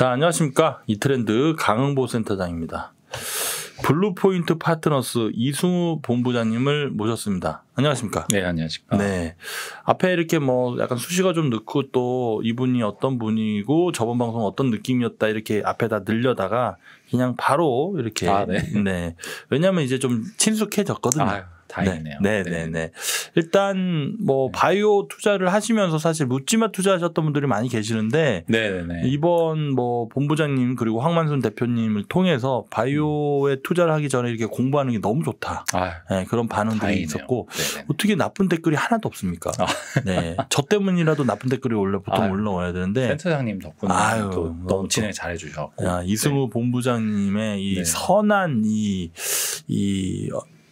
자, 안녕하십니까. 이 트렌드 강흥보 센터장입니다. 블루포인트 파트너스 이승우 본부장님을 모셨습니다. 안녕하십니까? 네, 안녕하십니까? 네. 앞에 이렇게 뭐 약간 수시가좀늦고또 이분이 어떤 분이고 저번 방송 어떤 느낌이었다 이렇게 앞에다 늘려다가 그냥 바로 이렇게 아, 네. 네. 왜냐면 이제 좀 친숙해졌거든요. 아유. 다행이네요. 네, 네, 네. 일단 뭐 네. 바이오 투자를 하시면서 사실 묻지마 투자하셨던 분들이 많이 계시는데 네네네. 이번 뭐 본부장님 그리고 황만순 대표님을 통해서 바이오에 음. 투자를 하기 전에 이렇게 공부하는 게 너무 좋다. 아, 네, 그런 반응들이 다행이네요. 있었고 네네 어떻게 나쁜 댓글이 하나도 없습니까? 아. 네, 저 때문이라도 나쁜 댓글이 원래 보통 아유, 올라와야 되는데 센터장님 덕분에 아유, 또 뭐 너무 친해 잘해주셨고 이승우 네. 본부장님의 이 네. 선한 이 이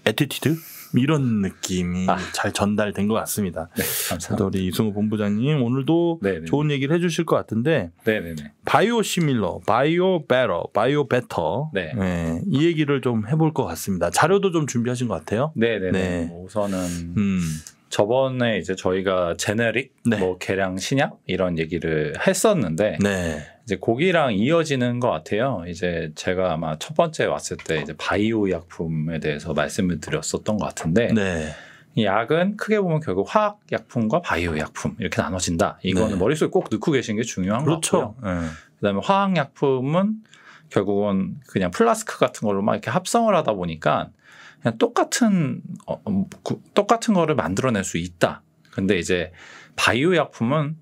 에티튜드 어, 이런 느낌이 아. 잘 전달된 것 같습니다. 네, 감사합니다. 우리 이승우 본부장님 오늘도 네네. 네, 좋은 네. 얘기를 해주실 것 같은데 네네. 네, 바이오 시밀러, 바이오 베러, 바이오 베터 네. 네. 이 얘기를 좀 해볼 것 같습니다. 자료도 좀 준비하신 것 같아요. 네네. 네. 우선은 음. 저번에 이제 저희가 제네릭, 네. 뭐 개량 신약 이런 얘기를 했었는데. 네. 이제 고기랑 이어지는 것 같아요. 이제 제가 아마 첫 번째 왔을 때 이제 바이오 약품에 대해서 말씀을 드렸었던 것 같은데 네. 이 약은 크게 보면 결국 화학 약품과 바이오 약품 이렇게 나눠진다. 이거는 네. 머릿속에 꼭 넣고 계신 게 중요한 그렇죠. 것 같고요. 네. 그다음에 화학 약품은 결국은 그냥 플라스크 같은 걸로 막 이렇게 합성을 하다 보니까 그냥 똑같은 어, 음, 똑같은 거를 만들어낼 수 있다. 근데 이제 바이오 약품은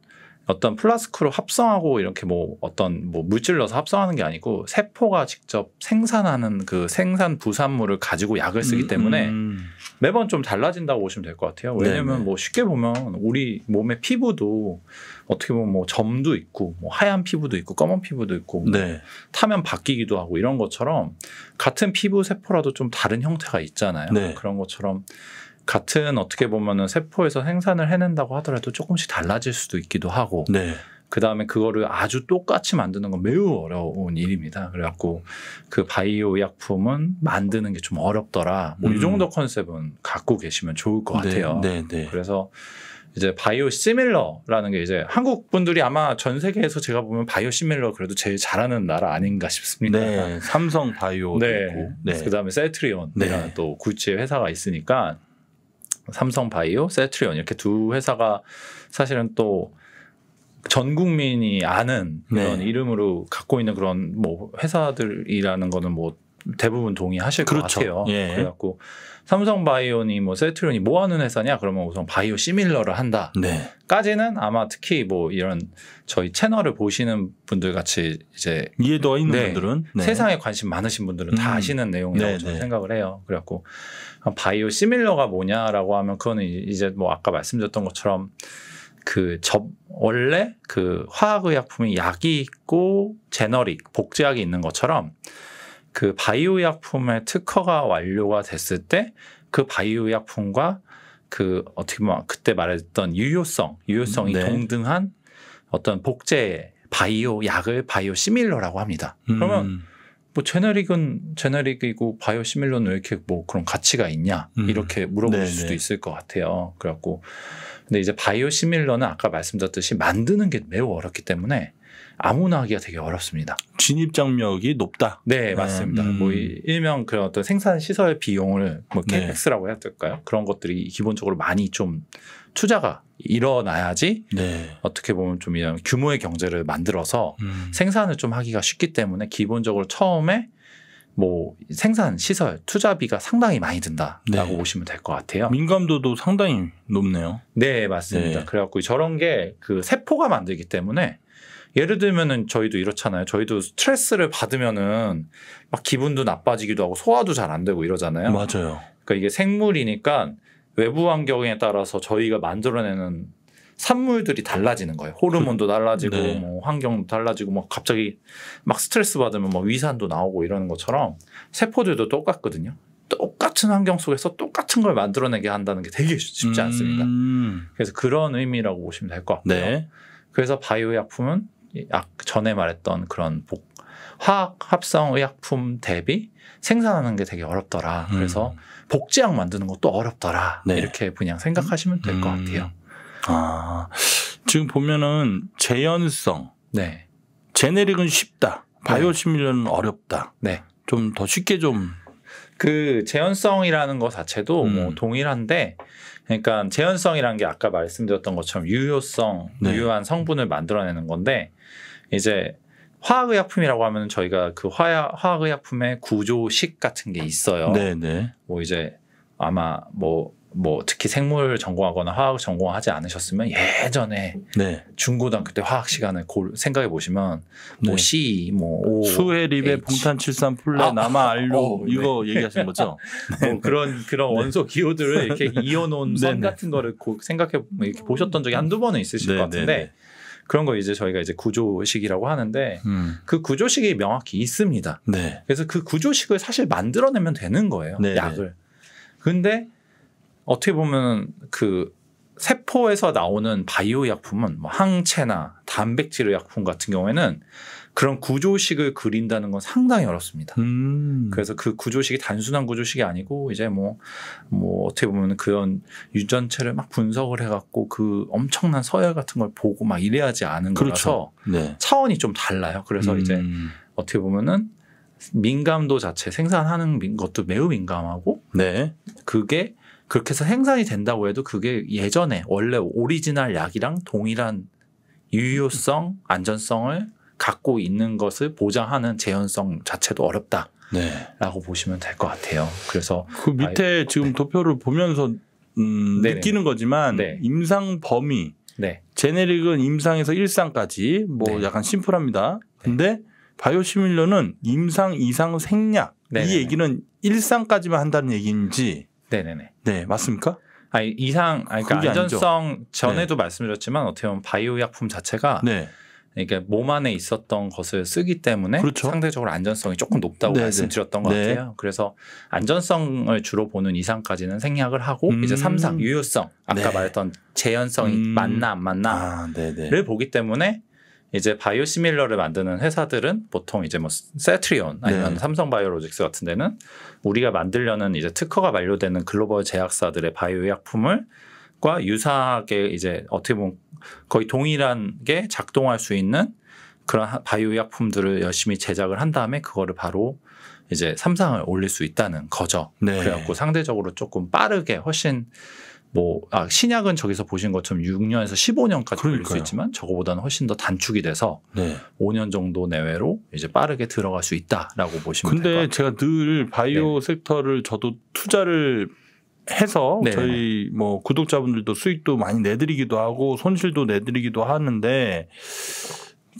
어떤 플라스크로 합성하고 이렇게 뭐 어떤 뭐 물질러서 합성하는 게 아니고 세포가 직접 생산하는 그 생산 부산물을 가지고 약을 쓰기 음, 때문에 음. 매번 좀 달라진다고 보시면 될 것 같아요. 왜냐면 네, 네. 뭐 쉽게 보면 우리 몸의 피부도 어떻게 보면 뭐 점도 있고 뭐 하얀 피부도 있고 검은 피부도 있고 뭐 네. 타면 바뀌기도 하고 이런 것처럼 같은 피부 세포라도 좀 다른 형태가 있잖아요. 네. 그런 것처럼 같은 어떻게 보면은 세포에서 생산을 해낸다고 하더라도 조금씩 달라질 수도 있기도 하고 네. 그 다음에 그거를 아주 똑같이 만드는 건 매우 어려운 일입니다. 그래갖고 그 바이오 의약품은 만드는 게 좀 어렵더라. 뭐이 음. 정도 컨셉은 갖고 계시면 좋을 것 네, 같아요. 네, 네. 그래서 이제 바이오 시밀러라는 게 이제 한국 분들이 아마 전 세계에서 제가 보면 바이오 시밀러 그래도 제일 잘하는 나라 아닌가 싶습니다. 네, 삼성 바이오 네. 있고, 네. 그다음에 셀트리온이라는 네. 또구의 회사가 있으니까 삼성바이오, 세트리온 이렇게 두 회사가 사실은 또 전 국민이 아는 그런 네. 이름으로 갖고 있는 그런 뭐 회사들이라는 거는 뭐 대부분 동의하실 그렇죠. 것 같아요. 예. 그래갖고 삼성바이오니 뭐 세트론이 뭐 하는 회사냐? 그러면 우선 바이오 시밀러를 한다. 네. 까지는 아마 특히 뭐 이런 저희 채널을 보시는 분들 같이 이제 이해도가 있는 네. 분들은 네. 세상에 관심 많으신 분들은 음. 다 아시는 내용이라고 네, 저는 네. 생각을 해요. 그래갖고 아, 바이오 시밀러가 뭐냐라고 하면 그거는 이제 뭐 아까 말씀드렸던 것처럼 그 접, 원래 그 화학의약품이 약이 있고 제너릭, 복제약이 있는 것처럼 그 바이오 약품의 특허가 완료가 됐을 때 그 바이오 약품과 그 어떻게 보면 그때 말했던 유효성, 유효성이 네. 동등한 어떤 복제 바이오 약을 바이오 시밀러라고 합니다. 음. 그러면 뭐 제너릭은 제너릭이고 바이오 시밀러는 왜 이렇게 뭐 그런 가치가 있냐 음. 이렇게 물어볼 네네. 수도 네. 있을 것 같아요. 그래갖고 근데 이제 바이오 시밀러는 아까 말씀드렸듯이 만드는 게 매우 어렵기 때문에 아무나 하기가 되게 어렵습니다. 진입 장벽이 높다. 네, 맞습니다. 음. 뭐 일명 그런 어떤 생산 시설 비용을 뭐 캐펙스라고 네. 해야 될까요? 그런 것들이 기본적으로 많이 좀 투자가 일어나야지 네. 어떻게 보면 좀 이런 규모의 경제를 만들어서 음. 생산을 좀 하기가 쉽기 때문에 기본적으로 처음에 뭐 생산 시설 투자비가 상당히 많이 든다라고 네. 보시면 될 것 같아요. 민감도도 상당히 높네요. 네 맞습니다. 네. 그래갖고 저런 게 그 세포가 만들기 때문에 예를 들면은 저희도 이렇잖아요. 저희도 스트레스를 받으면은 막 기분도 나빠지기도 하고 소화도 잘 안 되고 이러잖아요. 맞아요. 그러니까 이게 생물이니까 외부 환경에 따라서 저희가 만들어내는 산물들이 달라지는 거예요. 호르몬도 그, 달라지고 네. 뭐 환경도 달라지고 막 뭐 갑자기 막 스트레스 받으면 뭐 위산도 나오고 이러는 것처럼 세포들도 똑같거든요. 똑같은 환경 속에서 똑같은 걸 만들어내게 한다는 게 되게 쉽지 않습니다. 음. 그래서 그런 의미라고 보시면 될 것 같고요. 네. 그래서 바이오 약품은 전에 말했던 그런 복, 화학 합성 의약품 대비 생산하는 게 되게 어렵더라. 음. 그래서 복제약 만드는 것도 어렵더라. 네. 이렇게 그냥 생각하시면 될것 음. 같아요. 아, 지금 보면은 재현성. 네. 제네릭은 쉽다. 바이오 시밀러는 네. 어렵다. 네. 좀 더 쉽게 좀. 그 재현성이라는 것 자체도 뭐 음. 뭐 동일한데 그러니까 재현성이라는 게 아까 말씀드렸던 것처럼 유효성, 네. 유효한 성분을 만들어내는 건데 이제 화학의약품이라고 하면 저희가 그 화야, 화학의약품의 구조식 같은 게 있어요. 네네. 네. 뭐 이제 아마 뭐뭐 특히 생물 전공하거나 화학 전공하지 않으셨으면 예전에 네. 중고등학교 때 화학 시간을 고, 생각해 보시면 뭐 네. 뭐 C, 뭐 O, 수해 립의 봉탄 칠산 플레 아, 남아 알로 어, 네. 이거 네. 얘기하신 거죠? 뭐 그런 그런 네. 원소 기호들을 이렇게 네, 이어놓은 선 같은 거를 고, 생각해 이렇게 보셨던 적이 한두 번은 있으실 것 같은데 그런 거 이제 저희가 이제 구조식이라고 하는데 음. 그 구조식이 명확히 있습니다. 그래서 그 구조식을 사실 만들어내면 되는 거예요. 약을. 근데 어떻게 보면 그 세포에서 나오는 바이오 약품은 뭐 항체나 단백질 약품 같은 경우에는 그런 구조식을 그린다는 건 상당히 어렵습니다. 음. 그래서 그 구조식이 단순한 구조식이 아니고 이제 뭐뭐 뭐 어떻게 보면 그런 유전체를 막 분석을 해갖고 그 엄청난 서열 같은 걸 보고 막 이래야지 아는 그렇죠. 네. 차원이 좀 달라요. 그래서 음. 이제 어떻게 보면은 민감도 자체 생산하는 것도 매우 민감하고 네. 그게 그렇게 해서 행산이 된다고 해도 그게 예전에 원래 오리지널 약이랑 동일한 유효성, 안전성을 갖고 있는 것을 보장하는 재현성 자체도 어렵다. 네. 라고 보시면 될 것 같아요. 그래서 그 밑에 아이, 지금 네. 도표를 보면서 음, 느끼는 거지만 네. 임상 범위 네. 제네릭은 임상에서 일상까지뭐 네. 약간 심플합니다. 네. 근데 바이오 시밀러는 임상 이상 생략 이 얘기는 일상까지만 한다는 얘기인지 네네네. 네 맞습니까? 아 이상 아니, 그러니까 안전성 아니죠. 전에도 네. 말씀드렸지만 어떻게 보면 바이오 약품 자체가 네. 그러니까 몸 안에 있었던 것을 쓰기 때문에 그렇죠. 상대적으로 안전성이 조금 높다고 네네. 네. 말씀드렸던 것 네. 같아요. 그래서 안전성을 주로 보는 이상까지는 생략을 하고 음. 이제 삼상 유효성 아까 네. 말했던 재현성이 음. 맞나 안 맞나를 아, 네, 네. 보기 때문에 이제 바이오시밀러를 만드는 회사들은 보통 이제 뭐 세트리온 아니면 네. 삼성바이오로직스 같은 데는 우리가 만들려는 이제 특허가 만료되는 글로벌 제약사들의 바이오 의 약품을 과 유사하게 이제 어떻게 보면 거의 동일한 게 작동할 수 있는 그런 바이오 의 약품들을 열심히 제작을 한 다음에 그거를 바로 이제 삼상을 올릴 수 있다는 거죠. 네. 그래갖고 상대적으로 조금 빠르게 훨씬 뭐 아, 신약은 저기서 보신 것처럼 6년에서 15년까지 걸릴 수 있지만 저거보다는 훨씬 더 단축이 돼서 네. 5년 정도 내외로 이제 빠르게 들어갈 수 있다라고 보시면 됩니다. 근데 제가 늘 네. 바이오 네. 섹터를 저도 투자를 해서 네. 저희 뭐 구독자분들도 수익도 많이 내드리기도 하고 손실도 내드리기도 하는데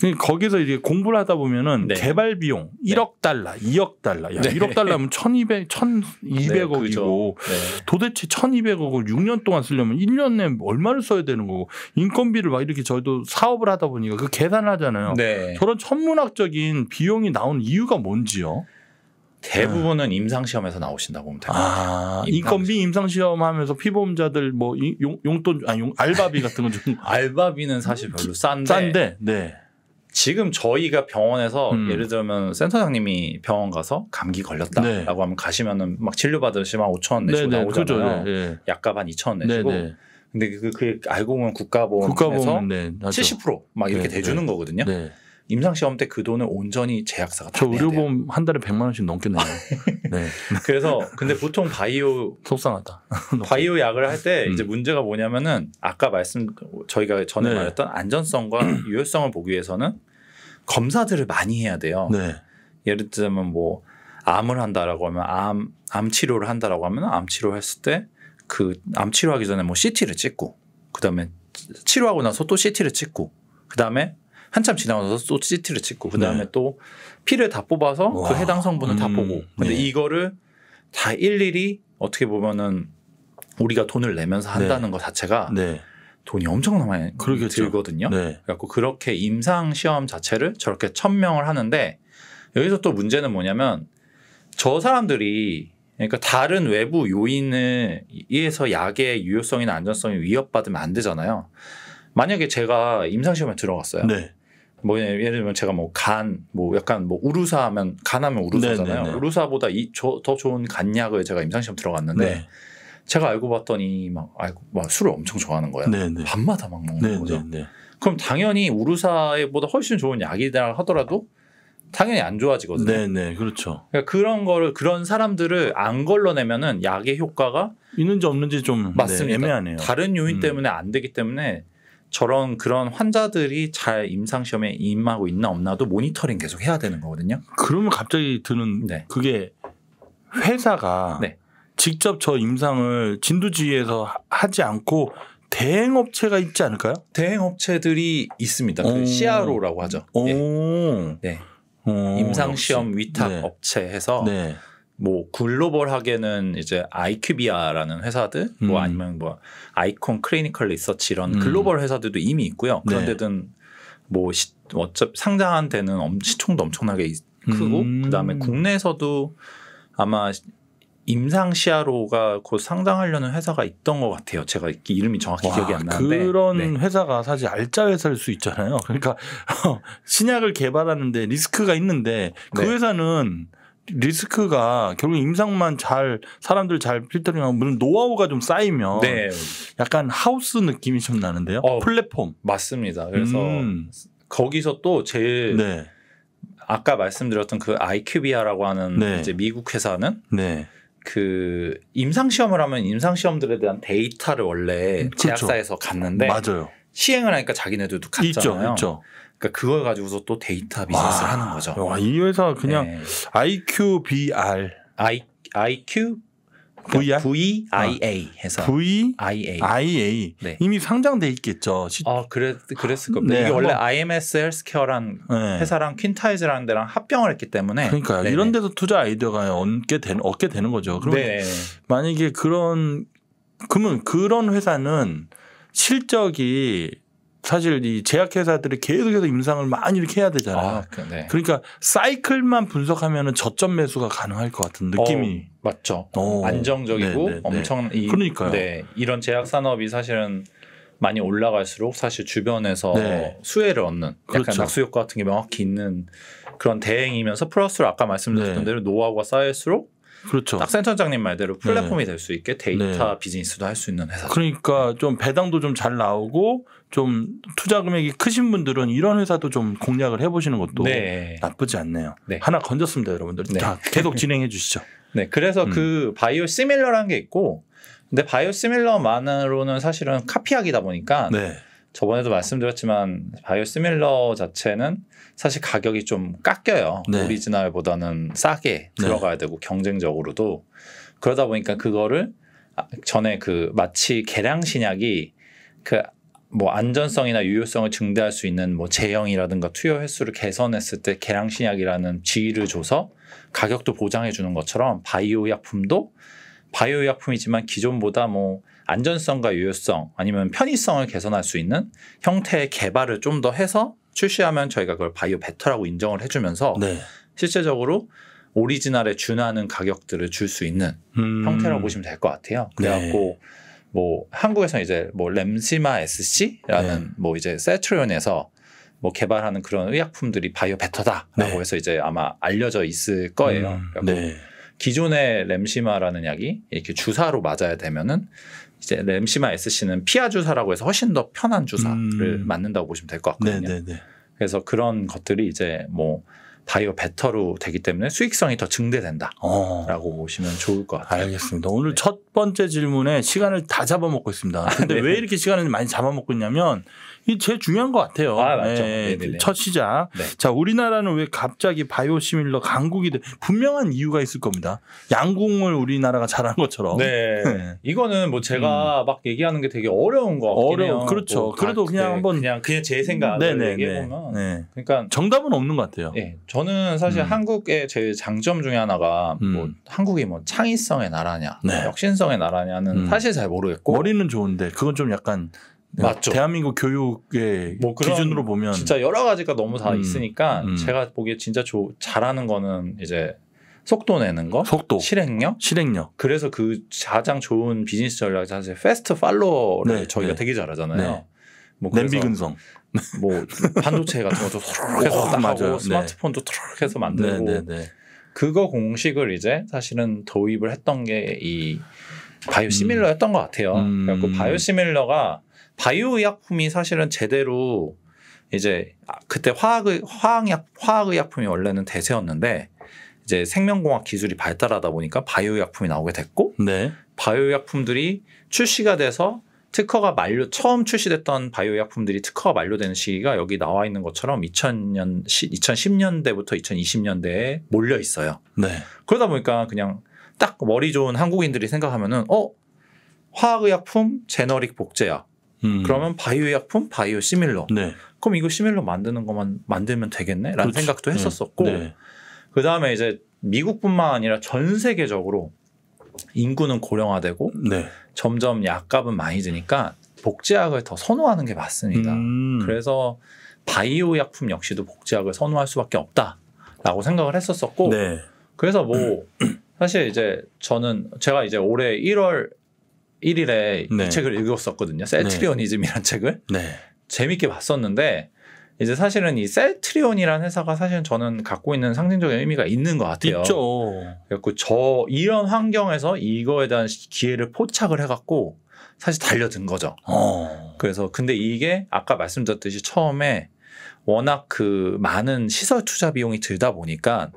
그러니까 거기서 이제 공부를 하다 보면은 네. 개발 비용 1억 네. 달러, 2억 달러. 야, 네. 1억 달러면 1,200, 1,200억이고 도대체 1,200억을 6년 동안 쓰려면 1년 내에 얼마를 써야 되는 거고 인건비를 막 이렇게 저희도 사업을 하다 보니까 그 계산을 하잖아요. 네. 저런 천문학적인 비용이 나온 이유가 뭔지요? 대부분은 임상시험에서 나오신다고 보면 됩니다. 아, 임상 인건비 임상시험 하면서 피보험자들 뭐 용, 돈 아니 용, 알바비 같은 건 좀. 알바비는 사실 별로 싼데. 싼데, 네. 지금 저희가 병원에서 음. 예를 들면 센터장님이 병원 가서 감기 걸렸다라고 네. 하면 가시면은 막 치료 받으시면 5천 원 내시고 네네, 네, 나오잖아요. 그 약값 한 2천 원 내시고 네네. 네. 근데 그, 그 알고 보면 국가보험에서 국가보험, 네, 70%막 이렇게 네, 대주는 네. 거거든요. 임상시험 때 그 돈을 온전히 제약사가 저 의료보험 돼요. 한 달에 100만 원씩 넘게 내요. 네. 그래서 근데 보통 바이오 속상하다. 바이오 약을 할때 음. 이제 문제가 뭐냐면은 아까 말씀 저희가 전에 네. 말했던 안전성과 유효성을 보기 위해서는 검사들을 많이 해야 돼요. 네. 예를 들면 뭐 암을 한다라고 하면 암, 암 치료를 한다라고 하면 암 치료했을 때 그 암 치료하기 전에 뭐 CT를 찍고 그다음에 치료하고 나서 또 CT를 찍고 그다음에 한참 지나면서 또 CT를 찍고 그 다음에 네. 또 피를 다 뽑아서 그 와. 그 해당 성분을 음. 다 보고 근데 네. 이거를 다 일일이 어떻게 보면은 우리가 돈을 내면서 한다는 네. 것 자체가 네. 돈이 엄청나 많이 그러겠죠. 들거든요. 네. 그래갖고 그렇게 임상 시험 자체를 저렇게 천 명을 하는데 여기서 또 문제는 뭐냐면 저 사람들이 그러니까 다른 외부 요인을위해서 약의 유효성이나 안전성이 위협받으면 안 되잖아요. 만약에 제가 임상시험에 들어갔어요. 네. 뭐 예, 예를 들면 제가 뭐 간뭐 뭐 약간 뭐 우루사 하면 간하면 우루사잖아요. 네네네. 네, 네. 우루사보다 이, 저, 더 좋은 간약을 제가 임상시험 들어갔는데 네. 제가 알고 봤더니 막, 알고, 막 술을 엄청 좋아하는 거야. 네네. 밤마다 막 먹는 네네. 네, 거죠. 네네. 그럼 당연히 우루사보다 훨씬 좋은 약이라 하더라도 당연히 안 좋아지거든요. 네네, 그렇죠. 그러니까 그런 거를 그런 사람들을 안 걸러내면은 약의 효과가 있는지 없는지 좀 맞습니다. 네, 애매하네요. 다른 요인 음. 때문에 안 되기 때문에 저런 그런 환자들이 잘 임상 시험에 임하고 있나 없나도 모니터링 계속 해야 되는 거거든요. 그러면 갑자기 드는 네. 그게 회사가 네. 직접 저 임상을 진두지휘에서 하지 않고 대행 업체가 있지 않을까요? 대행 업체들이 있습니다. 그 CRO라고 하죠. 오. 예. 네. 네. 임상 시험 위탁 업체에서 네. 뭐 글로벌하게는 이제 아이큐비아라는 회사들 뭐 음. 뭐 아니면 뭐 아이콘 크리니컬 리서치 이런 음. 글로벌 회사들도 이미 있고요. 네. 그런 데든 뭐 시, 어차피 상장한 데는 엄, 시총도 엄청나게 크고 음. 그다음에 국내에서도 아마 임상 시아로가 곧 상장하려는 회사가 있던 것 같아요. 제가 이름이 정확히 와, 기억이 안 나는데 그런 네. 회사가 사실 알짜 회사일 수 있잖아요. 그러니까 신약을 개발하는데 리스크가 있는데 그 네. 회사는 리스크가 결국 임상만 잘 사람들 잘 필터링하고 물론 노하우가 좀 쌓이면 네. 약간 하우스 느낌이 좀 나는데요. 어, 플랫폼 맞습니다. 그래서 음. 거기서 또 제일 네. 아까 말씀드렸던 그 IQBR라고 하는 네. 이제 미국 회사는 네. 그 임상 시험을 하면 임상 시험들에 대한 데이터를 원래 그렇죠. 제약사에서 갔는데 맞아요. 시행을 하니까 자기네들도 갔잖아요. 있죠, 있죠. 그러니까 그걸 가지고서 또 데이터 비즈니스를 와, 하는 거죠. 와, 이 회사 그냥 네. IQBR. I, IQ VIA 해서 VIA 네. 네. 이미 상장돼 있겠죠. 아 그랬 그랬을 겁니다. 네, 이게 원래 IMS 헬스케어란 네. 회사랑 퀸타이즈라는 데랑 합병을 했기 때문에 그러니까 이런 네. 데서 투자 아이디어가 얻게 되 얻게 되는 거죠. 그러면 네네. 만약에 그런 그러면 그런 회사는 실적이 사실 이 제약회사들이 계속해서 임상을 많이 이렇게 해야 되잖아요. 아, 그, 네. 그러니까 사이클만 분석하면은 저점 매수가 가능할 것 같은 느낌이 어, 맞죠. 오. 어, 안정적이고 네네네. 네, 네. 엄청 이, 그러니까요. 네, 이런 제약 산업이 사실은 많이 올라갈수록 사실 주변에서 네. 수혜를 얻는 약 그렇죠. 낙수 효과 같은 게 명확히 있는 그런 대행이면서 플러스로 아까 말씀드렸던 네. 대로 노하우가 쌓일수록 그렇죠. 딱 센터장님 말대로 플랫폼이 네. 될수 있게 데이터 네. 비즈니스도 할 수 있는 회사. 그러니까 좀 배당도 좀 잘 나오고 좀 투자 금액이 크신 분들은 이런 회사도 좀 공략을 해보시는 것도 네. 나쁘지 않네요. 네. 하나 건졌습니다, 여러분들. 네. 자, 계속 진행해 주시죠. 네, 그래서 음. 그 바이오 시밀러라는 게 있고, 근데 바이오 시밀러만으로는 사실은 카피하기다 보니까 네. 저번에도 말씀드렸지만 바이오 시밀러 자체는 사실 가격이 좀 깎여요. 네. 오리지널보다는 싸게 네. 들어가야 되고 경쟁적으로도 그러다 보니까 그거를 아, 전에 그 마치 개량 신약이 그뭐 안전성이나 유효성을 증대할 수 있는 뭐 제형이라든가 투여 횟수를 개선했을 때개량신약이라는 지위를 줘서 가격도 보장해 주는 것처럼 바이오 의 약품도 바이오 의 약품이지만 기존보다 뭐 안전성과 유효성 아니면 편의성을 개선할 수 있는 형태의 개발을 좀 더 해서 출시하면 저희가 그걸 바이오 베터라고 인정을 해주면서 네. 실제적으로 오리지널에 준하는 가격들을 줄 수 있는 음. 형태라고 보시면 될 것 같아요. 네. 그래갖고 네. 뭐 한국에서 이제 뭐 램시마 SC라는 네. 뭐 이제 세트리온에서뭐 개발하는 그런 의약품들이 바이오 베터다라고 네. 해서 이제 아마 알려져 있을 거예요. 음, 네. 기존의 램시마라는 약이 이렇게 주사로 맞아야 되면은 이제 램시마 SC는 피하 주사라고 해서 훨씬 더 편한 주사를 음. 맞는다고 보시면 될 것 같거든요. 네네네. 네, 네. 그래서 그런 것들이 이제 뭐 바이오 베터로 되기 때문에 수익성이 더 증대된다라고 어. 보시면 좋을 것 같아요. 알겠습니다. 오늘 네. 첫 번째 질문에 시간을 다 잡아먹고 있습니다. 근데 아, 네. 왜 이렇게 시간을 많이 잡아먹고 있냐면 이게 제일 중요한 것 같아요. 아, 맞죠. 네, 첫 시작. 네. 자, 우리나라는 왜 갑자기 바이오시밀러 강국이 돼? 분명한 이유가 있을 겁니다. 양궁을 우리나라가 잘한 것처럼. 네. 네. 이거는 뭐 제가 음. 막 얘기하는 게 되게 어려운 거 같긴 어려요 그렇죠. 뭐 그래도 그냥 네, 한번 그냥 그냥 제 생각을 네, 네, 얘기해 보면 네. 그러니까 정답은 없는 것 같아요. 네. 저는 사실 음. 한국의 제일 장점 중에 하나가 음. 뭐 한국이 뭐 창의성의 나라냐, 혁신성의 나라냐는 음. 사실 잘 모르겠고 머리는 좋은데 그건 좀 약간 네. 맞죠. 대한민국 교육의 뭐 기준으로 보면 진짜 여러 가지가 너무 다 음, 있으니까 음. 제가 보기에 진짜 조, 잘하는 거는 이제 속도 내는 거, 속도, 실행력, 실행력. 그래서 그 가장 좋은 비즈니스 전략이 사실 패스트 팔로우를 네, 저희가 네. 되게 잘하잖아요. 네. 뭐 냄비 근성, 뭐 반도체 같은 것도 트럭해서 딱 하고 네. 스마트폰도 트럭해서 만들고 네, 그거 공식을 이제 사실은 도입을 했던 게 이 바이오 시밀러 였던 것 같아요. 음. 그래서 바이오 시밀러가 바이오 의약품이 사실은 제대로 이제 아, 그때 화학의 화학약 화학의약품이 원래는 대세였는데 이제 생명공학 기술이 발달하다 보니까 바이오 의 약품이 나오게 됐고 네. 바이오 의 약품들이 출시가 돼서 특허가 만료 처음 출시됐던 바이오 의 약품들이 특허가 만료되는 시기가 여기 나와 있는 것처럼 2000년 2010년대부터 2020년대에 몰려 있어요. 네. 그러다 보니까 그냥 딱 머리 좋은 한국인들이 생각하면은 어 화학의약품 제너릭 복제약 음. 그러면 바이오 약품, 바이오 시밀러. 네. 그럼 이거 시밀러 만드는 것만 만들면 되겠네라는 그렇죠. 생각도 네. 했었었고 네. 그 다음에 이제 미국뿐만 아니라 전 세계적으로 인구는 고령화되고 네. 점점 약값은 많이 드니까 복제약을 더 선호하는 게 맞습니다. 음. 그래서 바이오 약품 역시도 복제약을 선호할 수밖에 없다라고 생각을 했었었고 네. 그래서 뭐 사실 이제 저는 제가 이제 올해 1월 1일에 네. 이 책을 읽었었거든요. 셀트리온이즘이란는 네. 책을. 네. 재밌게 봤었는데 이제 사실은 이 셀트리온이라는 회사가 사실은 저는 갖고 있는 상징적인 의미가 있는 것 같아요. 있죠. 그래갖저 이런 환경에서 이거에 대한 기회를 포착을 해갖고 사실 달려든 거죠. 어. 그래서 근데 이게 아까 말씀드렸듯이 처음에 워낙 그 많은 시설 투자 비용이 들다 보니까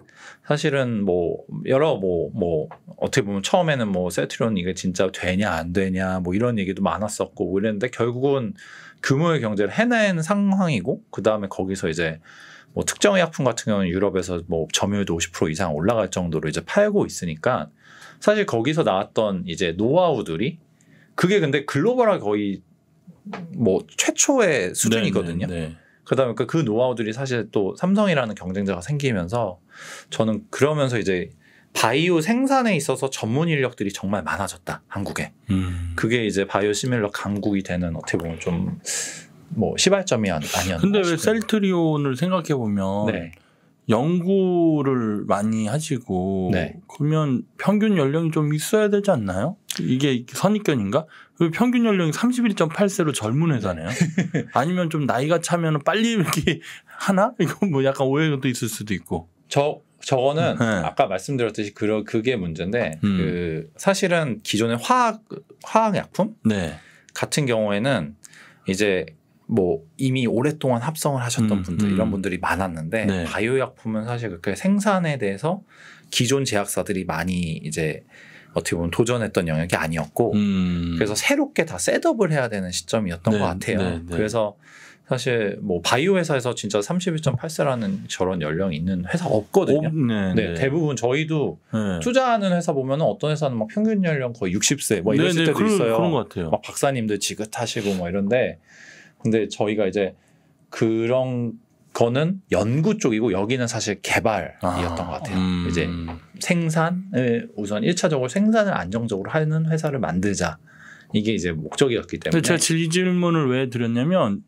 사실은 뭐 여러 뭐뭐 뭐 어떻게 보면 처음에는 뭐 세트론 이게 진짜 되냐 안 되냐 뭐 이런 얘기도 많았었고 뭐 이랬는데 결국은 규모의 경제를 해낸 상황이고 그 다음에 거기서 이제 뭐 특정 의약품 같은 경우는 유럽에서 뭐 점유율도 50% 이상 올라갈 정도로 이제 팔고 있으니까 사실 거기서 나왔던 이제 노하우들이 그게 근데 글로벌하게 거의 뭐 최초의 수준이거든요. 네네, 네. 네, 네. 그다음에까그 노하우들이 사실 또 삼성이라는 경쟁자가 생기면서 저는 그러면서 이제 바이오 생산에 있어서 전문 인력들이 정말 많아졌다 한국에 음. 그게 이제 바이오 시밀러 강국이 되는 어떻게 보면 좀 뭐 시발점이 아니, 아니었나 근데 왜 셀트리온을 생각해 보면 네. 연구를 많이 하시고 네. 그러면 평균 연령이 좀 있어야 되지 않나요? 이게 선입견인가? 그 평균 연령이 31.8세로 젊은 회사네요. 네. 아니면 좀 나이가 차면 빨리 이렇게 하나? 이건뭐 약간 오해도 있을 수도 있고. 저 저거는 음, 네. 아까 말씀드렸듯이 그 그게 문제인데 음. 그 사실은 기존의 화학 화학 약품 네. 같은 경우에는 이제 뭐 이미 오랫동안 합성을 하셨던 음, 분들 음. 이런 분들이 많았는데 네. 바이오 약품은 사실 그게 생산에 대해서 기존 제약사들이 많이 이제 어떻게 보면 도전했던 영역이 아니었고 음. 그래서 새롭게 다 셋업을 해야 되는 시점이었던 네, 것 같아요. 네, 네. 그래서 사실 뭐 바이오 회사에서 진짜 3 2 8세라는 저런 연령이 있는 회사 없거든요. 오, 네, 네, 네, 대부분 저희도 네. 투자하는 회사 보면은 어떤 회사는 막 평균 연령 거의 60세 뭐 네, 이런 네, 때도 그 있어요. 그런 것 같아요. 막 박사님들 지긋하시고 뭐 이런데 근데 저희가 이제 그런 거는 연구 쪽이고 여기는 사실 개발이었던 아, 것 같아요. 음. 이제 생산을 우선 1차적으로 생산을 안정적으로 하는 회사를 만들자. 이게 이제 목적이었기 때문에. 제가 질문을 왜 드렸냐면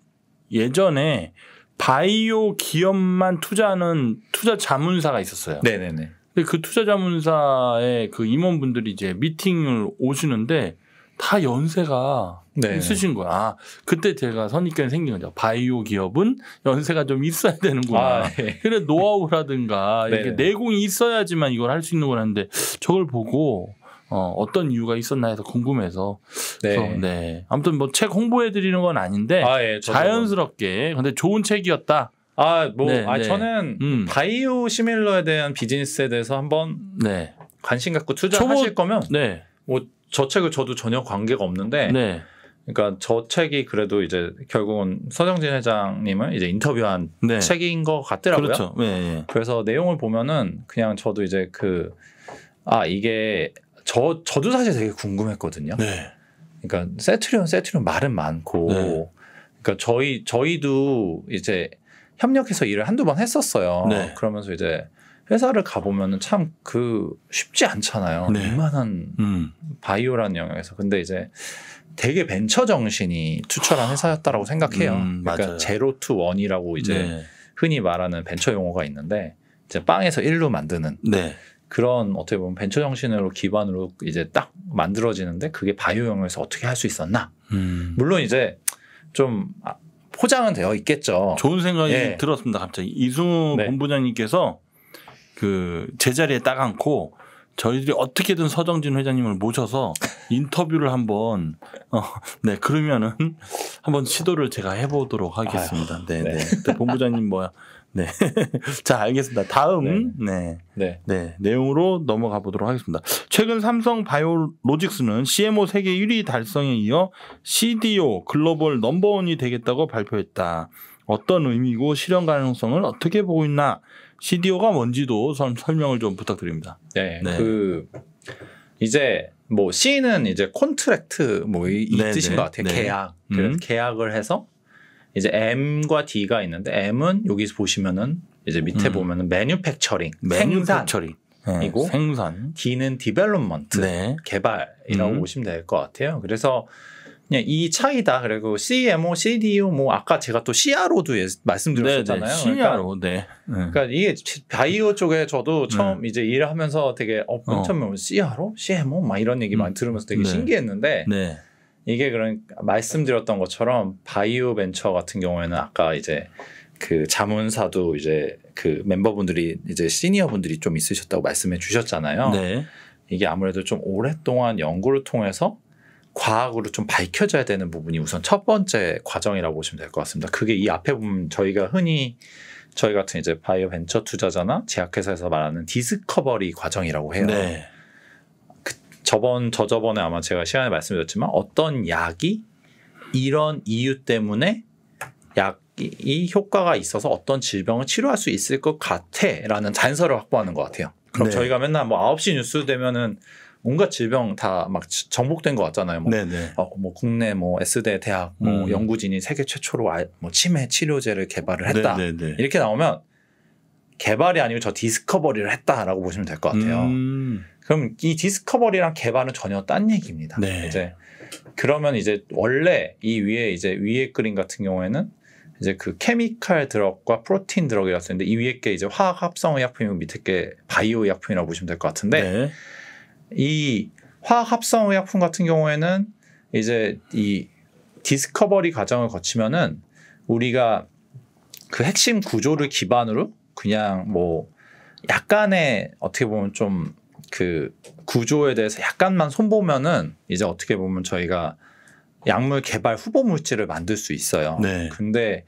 예전에 바이오 기업만 투자하는 투자 자문사가 있었어요. 네네네. 근데 그 투자 자문사의 그 임원분들이 이제 미팅을 오시는데 다 연세가 네. 있으신 거야. 아, 그때 제가 선입견이 생긴 거죠. 바이오 기업은 연세가 좀 있어야 되는구나. 아, 네. 그래 노하우라든가 이렇게 네. 내공이 있어야지만 이걸 할 수 있는 거라는데 저걸 보고 어, 어떤 이유가 있었나 해서 궁금해서. 네. 그래서, 네. 아무튼 뭐 책 홍보해 드리는 건 아닌데 아, 예, 자연스럽게 근데 좋은 책이었다. 아, 뭐 네, 아, 네. 저는 음. 바이오 시밀러에 대한 비즈니스에 대해서 한번 네. 관심 갖고 투자하실 초보... 거면 네. 뭐 저 책을 저도 전혀 관계가 없는데 네. 그러니까 저 책이 그래도 이제 결국은 서정진 회장님을 이제 인터뷰한 네. 책인 것 같더라고요. 그렇죠. 네, 네. 그래서 내용을 보면은 그냥 저도 이제 그 아 이게 저 저도 사실 되게 궁금했거든요. 네. 그러니까 세트리온 세트리온 말은 많고 네. 그러니까 저희 저희도 이제 협력해서 일을 한두 번 했었어요. 네. 그러면서 이제 회사를 가보면은 참 그 쉽지 않잖아요. 네. 이만한 음. 바이오라는 영역에서. 근데 이제 되게 벤처 정신이 투철한 회사였다라고 생각해요. 음, 그러니까 맞아요. 제로 투 원이라고 이제 네. 흔히 말하는 벤처 용어가 있는데 이제 빵에서 일로 만드는 네. 그런 어떻게 보면 벤처 정신으로 기반으로 이제 딱 만들어지는데 그게 바이오 영역에서 어떻게 할 수 있었나. 음. 물론 이제 좀 아, 포장은 되어 있겠죠. 좋은 생각이 예. 들었습니다. 갑자기 이승우 네. 본부장님께서 그 제자리에 딱 앉고 저희들이 어떻게든 서정진 회장님을 모셔서 인터뷰를 한번 어, 네 그러면은 한번 시도를 제가 해보도록 하겠습니다. 아유, 네, 네. 네. 본부장님 뭐야 네. 자, 알겠습니다. 다음 네. 네. 네. 내용으로 넘어가 보도록 하겠습니다. 최근 삼성 바이오로직스는 CMO 세계 1위 달성에 이어 CDO 글로벌 넘버원이 되겠다고 발표했다. 어떤 의미고 실현 가능성을 어떻게 보고 있나? CDO가 뭔지도 설명을 좀 부탁드립니다. 네. 네. 그 이제 뭐 C는 이제 콘트랙트 뭐이 뜻인 것 같아요. 계약. 음. 계약을 해서 이제 M과 D가 있는데 M은 여기서 보시면은 이제 밑에 음. 보면은 매뉴팩처링, 생산이고 네, 생산. D는 디벨롭먼트, 네. 개발이라고 음. 보시면 될 것 같아요. 그래서 그냥 이 차이다. 그리고 CMO, CDO, 뭐 아까 제가 또 CRO도 예, 말씀드렸잖아요 네네, CRO, 그러니까, 네. 네. 그러니까 이게 바이오 쪽에 저도 네. 처음 네. 이제 일을 하면서 되게 어, 어. 처음에 어. 뭐 CRO, CMO 막 이런 얘기 많이 음. 들으면서 되게 네. 신기했는데. 이게 그런 말씀드렸던 것처럼 바이오 벤처 같은 경우에는 아까 이제 그 자문사도 이제 그 멤버분들이 이제 시니어분들이 좀 있으셨다고 말씀해 주셨잖아요. 네. 이게 아무래도 좀 오랫동안 연구를 통해서 과학으로 좀 밝혀져야 되는 부분이 우선 첫 번째 과정이라고 보시면 될 것 같습니다. 그게 이 앞에 보면 저희가 흔히 저희 같은 이제 바이오 벤처 투자자나 제약회사에서 말하는 디스커버리 과정이라고 해요. 네. 저번 저저번에 아마 제가 시간에 말씀드렸지만 어떤 약이 이런 이유 때문에 약이 효과가 있어서 어떤 질병을 치료할 수 있을 것같애라는 단서를 확보하는 것 같아요. 그럼 네. 저희가 맨날 뭐 9시 뉴스 되면은 온갖 질병 다 막 정복된 것 같잖아요. 뭐, 네, 네. 어, 뭐 국내 뭐 S대 대학 뭐 음. 연구진이 세계 최초로 아, 뭐 치매 치료제를 개발을 네, 했다. 네네네. 이렇게 나오면 개발이 아니고 저 디스커버리를 했다라고 보시면 될 것 같아요. 음. 그럼 이 디스커버리랑 개발은 전혀 딴 얘기입니다. 네. 이제 그러면 이제 원래 이 위에 이제 위에 그림 같은 경우에는 이제 그 케미칼 드럭과 프로틴 드럭이 라같는데이 위에 게 이제 화학 합성 의약품이고 밑에 게 바이오 의약품이라고 보시면 될 것 같은데 네. 이 화학 합성 의약품 같은 경우에는 이제 이 디스커버리 과정을 거치면은 우리가 그 핵심 구조를 기반으로 그냥 뭐 약간의 어떻게 보면 좀그 구조에 대해서 약간만 손보면은 이제 어떻게 보면 저희가 약물 개발 후보 물질을 만들 수 있어요. 네. 근데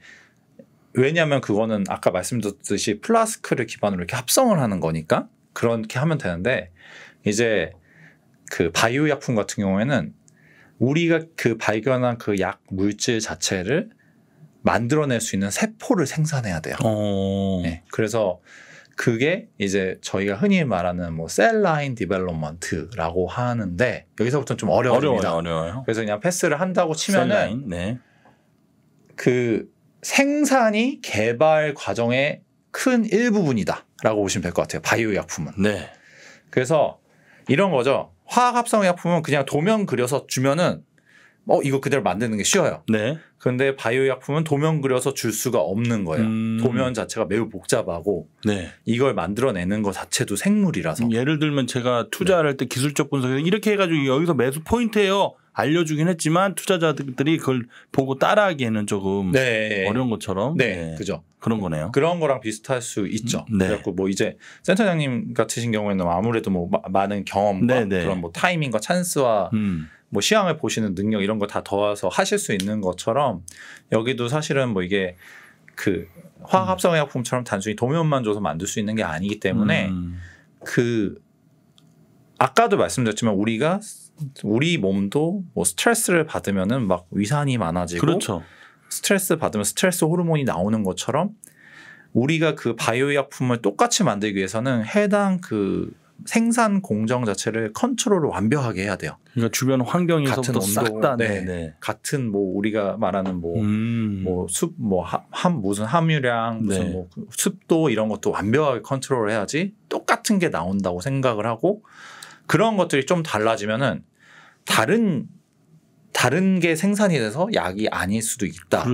왜냐하면 그거는 아까 말씀드렸듯이 플라스크를 기반으로 이렇게 합성을 하는 거니까 그렇게 하면 되는데 이제 그 바이오 약품 같은 경우에는 우리가 그 발견한 그 약 물질 자체를 만들어낼 수 있는 세포를 생산해야 돼요. 어. 네. 그래서 그게 이제 저희가 흔히 말하는 뭐 셀라인 디벨롭먼트라고 하는데 여기서부터는 좀어려워집 어려워요, 어려워요. 그래서 그냥 패스를 한다고 치면은 네. 그 생산이 개발 과정의 큰 일부분이다라고 보시면 될 것 같아요. 바이오 약품은. 네. 그래서 이런 거죠. 화학 합성 약품은 그냥 도면 그려서 주면은 어 이거 그대로 만드는 게 쉬워요. 네. 런데 바이오 약품은 도면 그려서 줄 수가 없는 거예요. 음. 도면 자체가 매우 복잡하고 네. 이걸 만들어내는 것 자체도 생물이라서. 음, 예를 들면 제가 투자를 네. 할때 기술적 분석에서 이렇게 해가지고 여기서 매수 포인트예요. 알려주긴 했지만 투자자들이 그걸 보고 따라하기에는 조금 네. 어려운 것처럼 네. 네. 그죠 그런 거네요. 그런 거랑 비슷할 수 있죠. 음, 네. 그래갖고 뭐 이제 센터장님 같으신 경우에는 아무래도 뭐 많은 경험과 네네. 네. 그런 뭐 타이밍과 찬스와 음. 뭐 시황을 보시는 능력 이런 거 다 더해서 하실 수 있는 것처럼 여기도 사실은 뭐 이게 그 화학 음. 합성의약품처럼 단순히 도면만 줘서 만들 수 있는 게 아니기 때문에 음. 그 아까도 말씀드렸지만 우리가 우리 몸도 뭐 스트레스를 받으면은 막 위산이 많아지고 그렇죠. 스트레스 받으면 스트레스 호르몬이 나오는 것처럼 우리가 그 바이오 의약품을 똑같이 만들기 위해서는 해당 그 생산 공정 자체를 컨트롤을 완벽하게 해야 돼요. 그러니까 주변 환경이 같은 온 싹다 네, 네. 같은 뭐 우리가 말하는 뭐 뭐 숲뭐 음. 뭐 뭐 무슨 함유량 무슨 네. 뭐 습도 이런 것도 완벽하게 컨트롤을 해야지 똑같은 게 나온다고 생각을 하고 그런 것들이 좀 달라지면은 다른 다른 게 생산이 돼서 약이 아닐 수도 있다.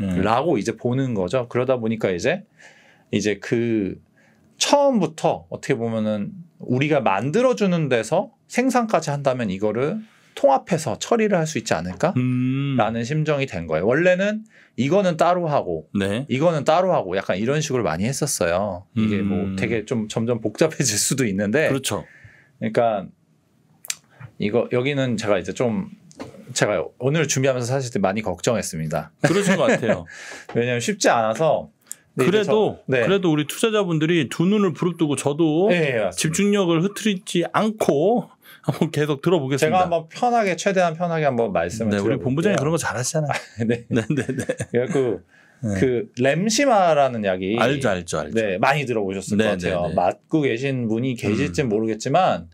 음. 라고 이제 보는 거죠. 그러다 보니까 이제 이제 그 처음부터 어떻게 보면은 우리가 만들어주는 데서 생산까지 한다면 이거를 통합해서 처리를 할 수 있지 않을까라는 음. 심정이 된 거예요. 원래는 이거는 따로 하고 네. 이거는 따로 하고 약간 이런 식으로 많이 했었어요. 이게 뭐 음. 뭐 되게 좀 점점 복잡해질 수도 있는데 그렇죠. 그러니까 이거 여기는 제가 이제 좀 제가 오늘 준비하면서 사실 많이 걱정했습니다. 그러신 것 같아요. 왜냐하면 쉽지 않아서 네, 그래도 네, 네. 그래도 우리 투자자분들이 두 눈을 부릅뜨고 저도 네, 집중력을 흐트리지 않고 한번 계속 들어보겠습니다. 제가 한번 편하게 최대한 편하게 한번 말씀을 드려볼게 네, 우리 본부장이 그런 거 잘하시잖아요. 네. 네, 네, 네. 그래갖고 네. 그 램시마라는 약이 알죠, 알죠, 알죠. 네, 많이 들어보셨을 네, 것 같아요. 네, 맞고 계신 분이 계실진 음. 모르겠지만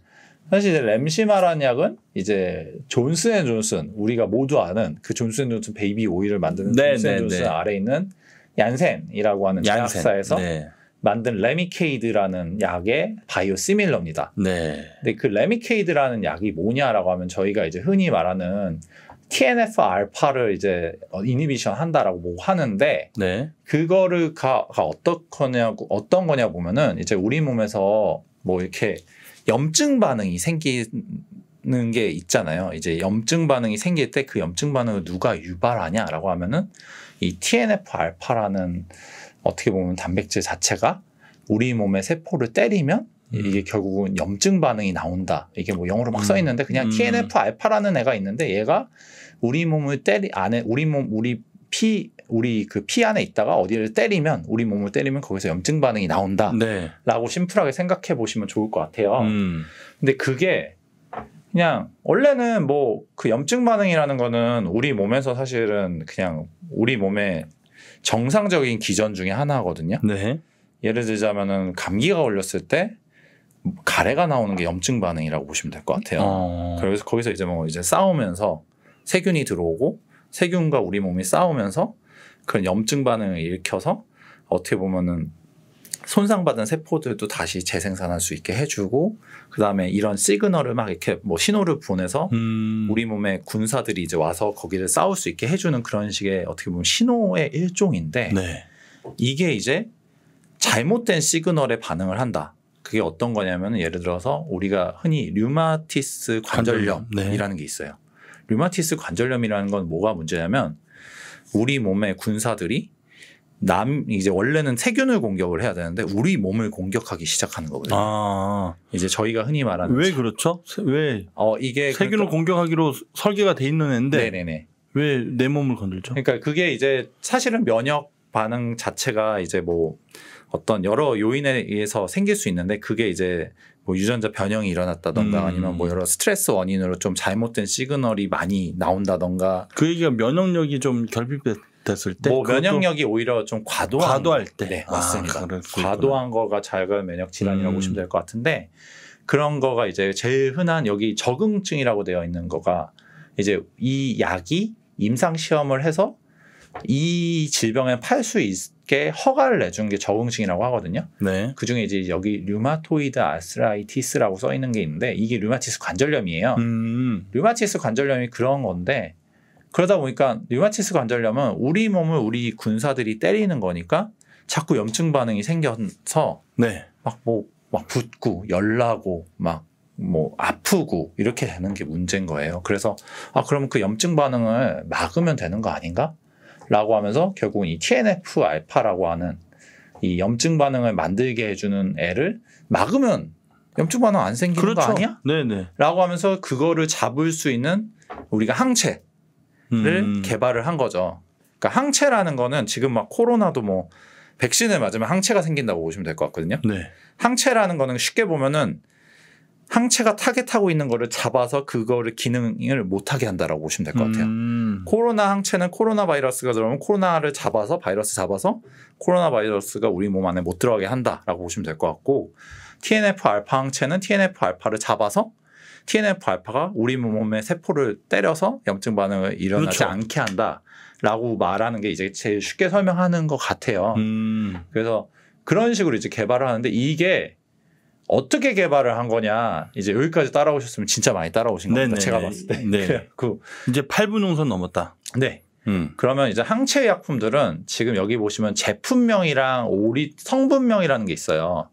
사실 이제 램시마라는 약은 이제 존슨앤존슨 우리가 모두 아는 그 존슨앤존슨 베이비 오일을 만드는 존슨앤존슨 아래 있는 얀센이라고 하는 얀센. 제약사에서 네. 만든 레미케이드라는 약의 바이오 시밀러입니다. 네. 근데 그 레미케이드라는 약이 뭐냐라고 하면 저희가 이제 흔히 말하는 TNF 알파를 이제 이니비션 한다라고 뭐 하는데 네. 그거를 가, 가 어떻거냐고 어떤 거냐 보면은 이제 우리 몸에서 뭐 이렇게 염증 반응이 생기는 게 있잖아요. 이제 염증 반응이 생길 때 그 염증 반응을 누가 유발하냐라고 하면은 이 TNF 알파라는 어떻게 보면 단백질 자체가 우리 몸의 세포를 때리면 음. 이게 결국은 염증 반응이 나온다. 이게 뭐 영어로 막써 음. 있는데 그냥 음. TNF 알파라는 애가 있는데 얘가 우리 몸을 때리 안에 우리 몸 우리 피 우리 그 피 안에 있다가 어디를 때리면 우리 몸을 때리면 거기서 염증 반응이 나온다라고 네. 심플하게 생각해 보시면 좋을 것 같아요. 음. 근데 그게 그냥 원래는 뭐 그 염증 반응이라는 거는 우리 몸에서 사실은 그냥 우리 몸에 정상적인 기전 중에 하나거든요. 네. 예를 들자면은 감기가 걸렸을 때 가래가 나오는 게 염증 반응이라고 보시면 될 것 같아요. 어... 그래서 거기서 이제 뭐 이제 싸우면서 세균이 들어오고 세균과 우리 몸이 싸우면서 그런 염증 반응을 일으켜서 어떻게 보면은 손상받은 세포들도 다시 재생산할 수 있게 해주고 그 다음에 이런 시그널을 막 이렇게 뭐 신호를 보내서 음. 우리 몸의 군사들이 이제 와서 거기를 싸울 수 있게 해주는 그런 식의 어떻게 보면 신호의 일종인데 네. 이게 이제 잘못된 시그널에 반응을 한다. 그게 어떤 거냐면 예를 들어서 우리가 흔히 류마티스 관절염이라는 네. 게 있어요. 류마티스 관절염이라는 건 뭐가 문제냐면 우리 몸의 군사들이 남 이제 원래는 세균을 공격을 해야 되는데 우리 몸을 공격하기 시작하는 거거든요. 아. 이제 저희가 흔히 말하는 왜 그렇죠? 세, 왜? 어 이게 그러니까 세균을 그러니까, 공격하기로 설계가 돼 있는 애인데 네네네. 왜 내 몸을 건들죠? 그러니까 그게 이제 사실은 면역 반응 자체가 이제 뭐 어떤 여러 요인에 의해서 생길 수 있는데 그게 이제 뭐 유전자 변형이 일어났다던가 음. 아니면 뭐 여러 스트레스 원인으로 좀 잘못된 시그널이 많이 나온다던가 그 얘기가 면역력이 좀 결핍됐 붙었을 때. 뭐 면역력이 오히려 좀 과도한. 과도할 때. 네, 아, 맞습니다. 아, 과도한 거가 자가 면역 질환이라고 음. 보시면 될 것 같은데 그런 거가 이제 제일 흔한 여기 적응증이라고 되어 있는 거가 이제 이 약이 임상 시험을 해서 이 질병에 팔 수 있게 허가를 내준 게 적응증이라고 하거든요. 네. 그 중에 이제 여기 류마토이드 아스라이티스라고 써 있는 게 있는데 이게 류마티스 관절염이에요. 음. 류마티스 관절염이 그런 건데 그러다 보니까 류마티스 관절염은 우리 몸을 우리 군사들이 때리는 거니까 자꾸 염증 반응이 생겨서 네. 막뭐막 뭐, 붓고 열나고 막 뭐 아프고 이렇게 되는 게 문제인 거예요. 그래서 아그러면그 염증 반응을 막으면 되는 거 아닌가? 라고 하면서 결국은 이 TNF 알파라고 하는 이 염증 반응을 만들게 해주는 애를 막으면 염증 반응 안 생기는 그렇죠. 거 아니야? 네네. 네. 라고 하면서 그거를 잡을 수 있는 우리가 항체 음. 개발을 한 거죠. 그러니까 항체라는 거는 지금 막 코로나도 뭐 백신을 맞으면 항체가 생긴다고 보시면 될 것 같거든요. 네. 항체라는 거는 쉽게 보면은 항체가 타겟하고 있는 거를 잡아서 그거를 기능을 못하게 한다라고 보시면 될 것 같아요. 음. 코로나 항체는 코로나 바이러스가 들어오면 코로나를 잡아서 바이러스 잡아서 코로나 바이러스가 우리 몸 안에 못 들어가게 한다라고 보시면 될 것 같고 TNF 알파 항체는 TNF 알파를 잡아서 TNF 알파가 우리 몸의 세포를 때려서 염증 반응을 일어나지 그렇죠. 않게 한다라고 말하는 게 이제 제일 쉽게 설명하는 것 같아요. 음. 그래서 그런 식으로 이제 개발을 하는데 이게 어떻게 개발을 한 거냐 이제 여기까지 따라오셨으면 진짜 많이 따라오신 겁니다. 네네. 제가 봤을 때. 네. 그 이제 8분 농선 넘었다. 네. 음. 그러면 이제 항체 약품들은 지금 여기 보시면 제품명이랑 오리 성분명이라는 게 있어요.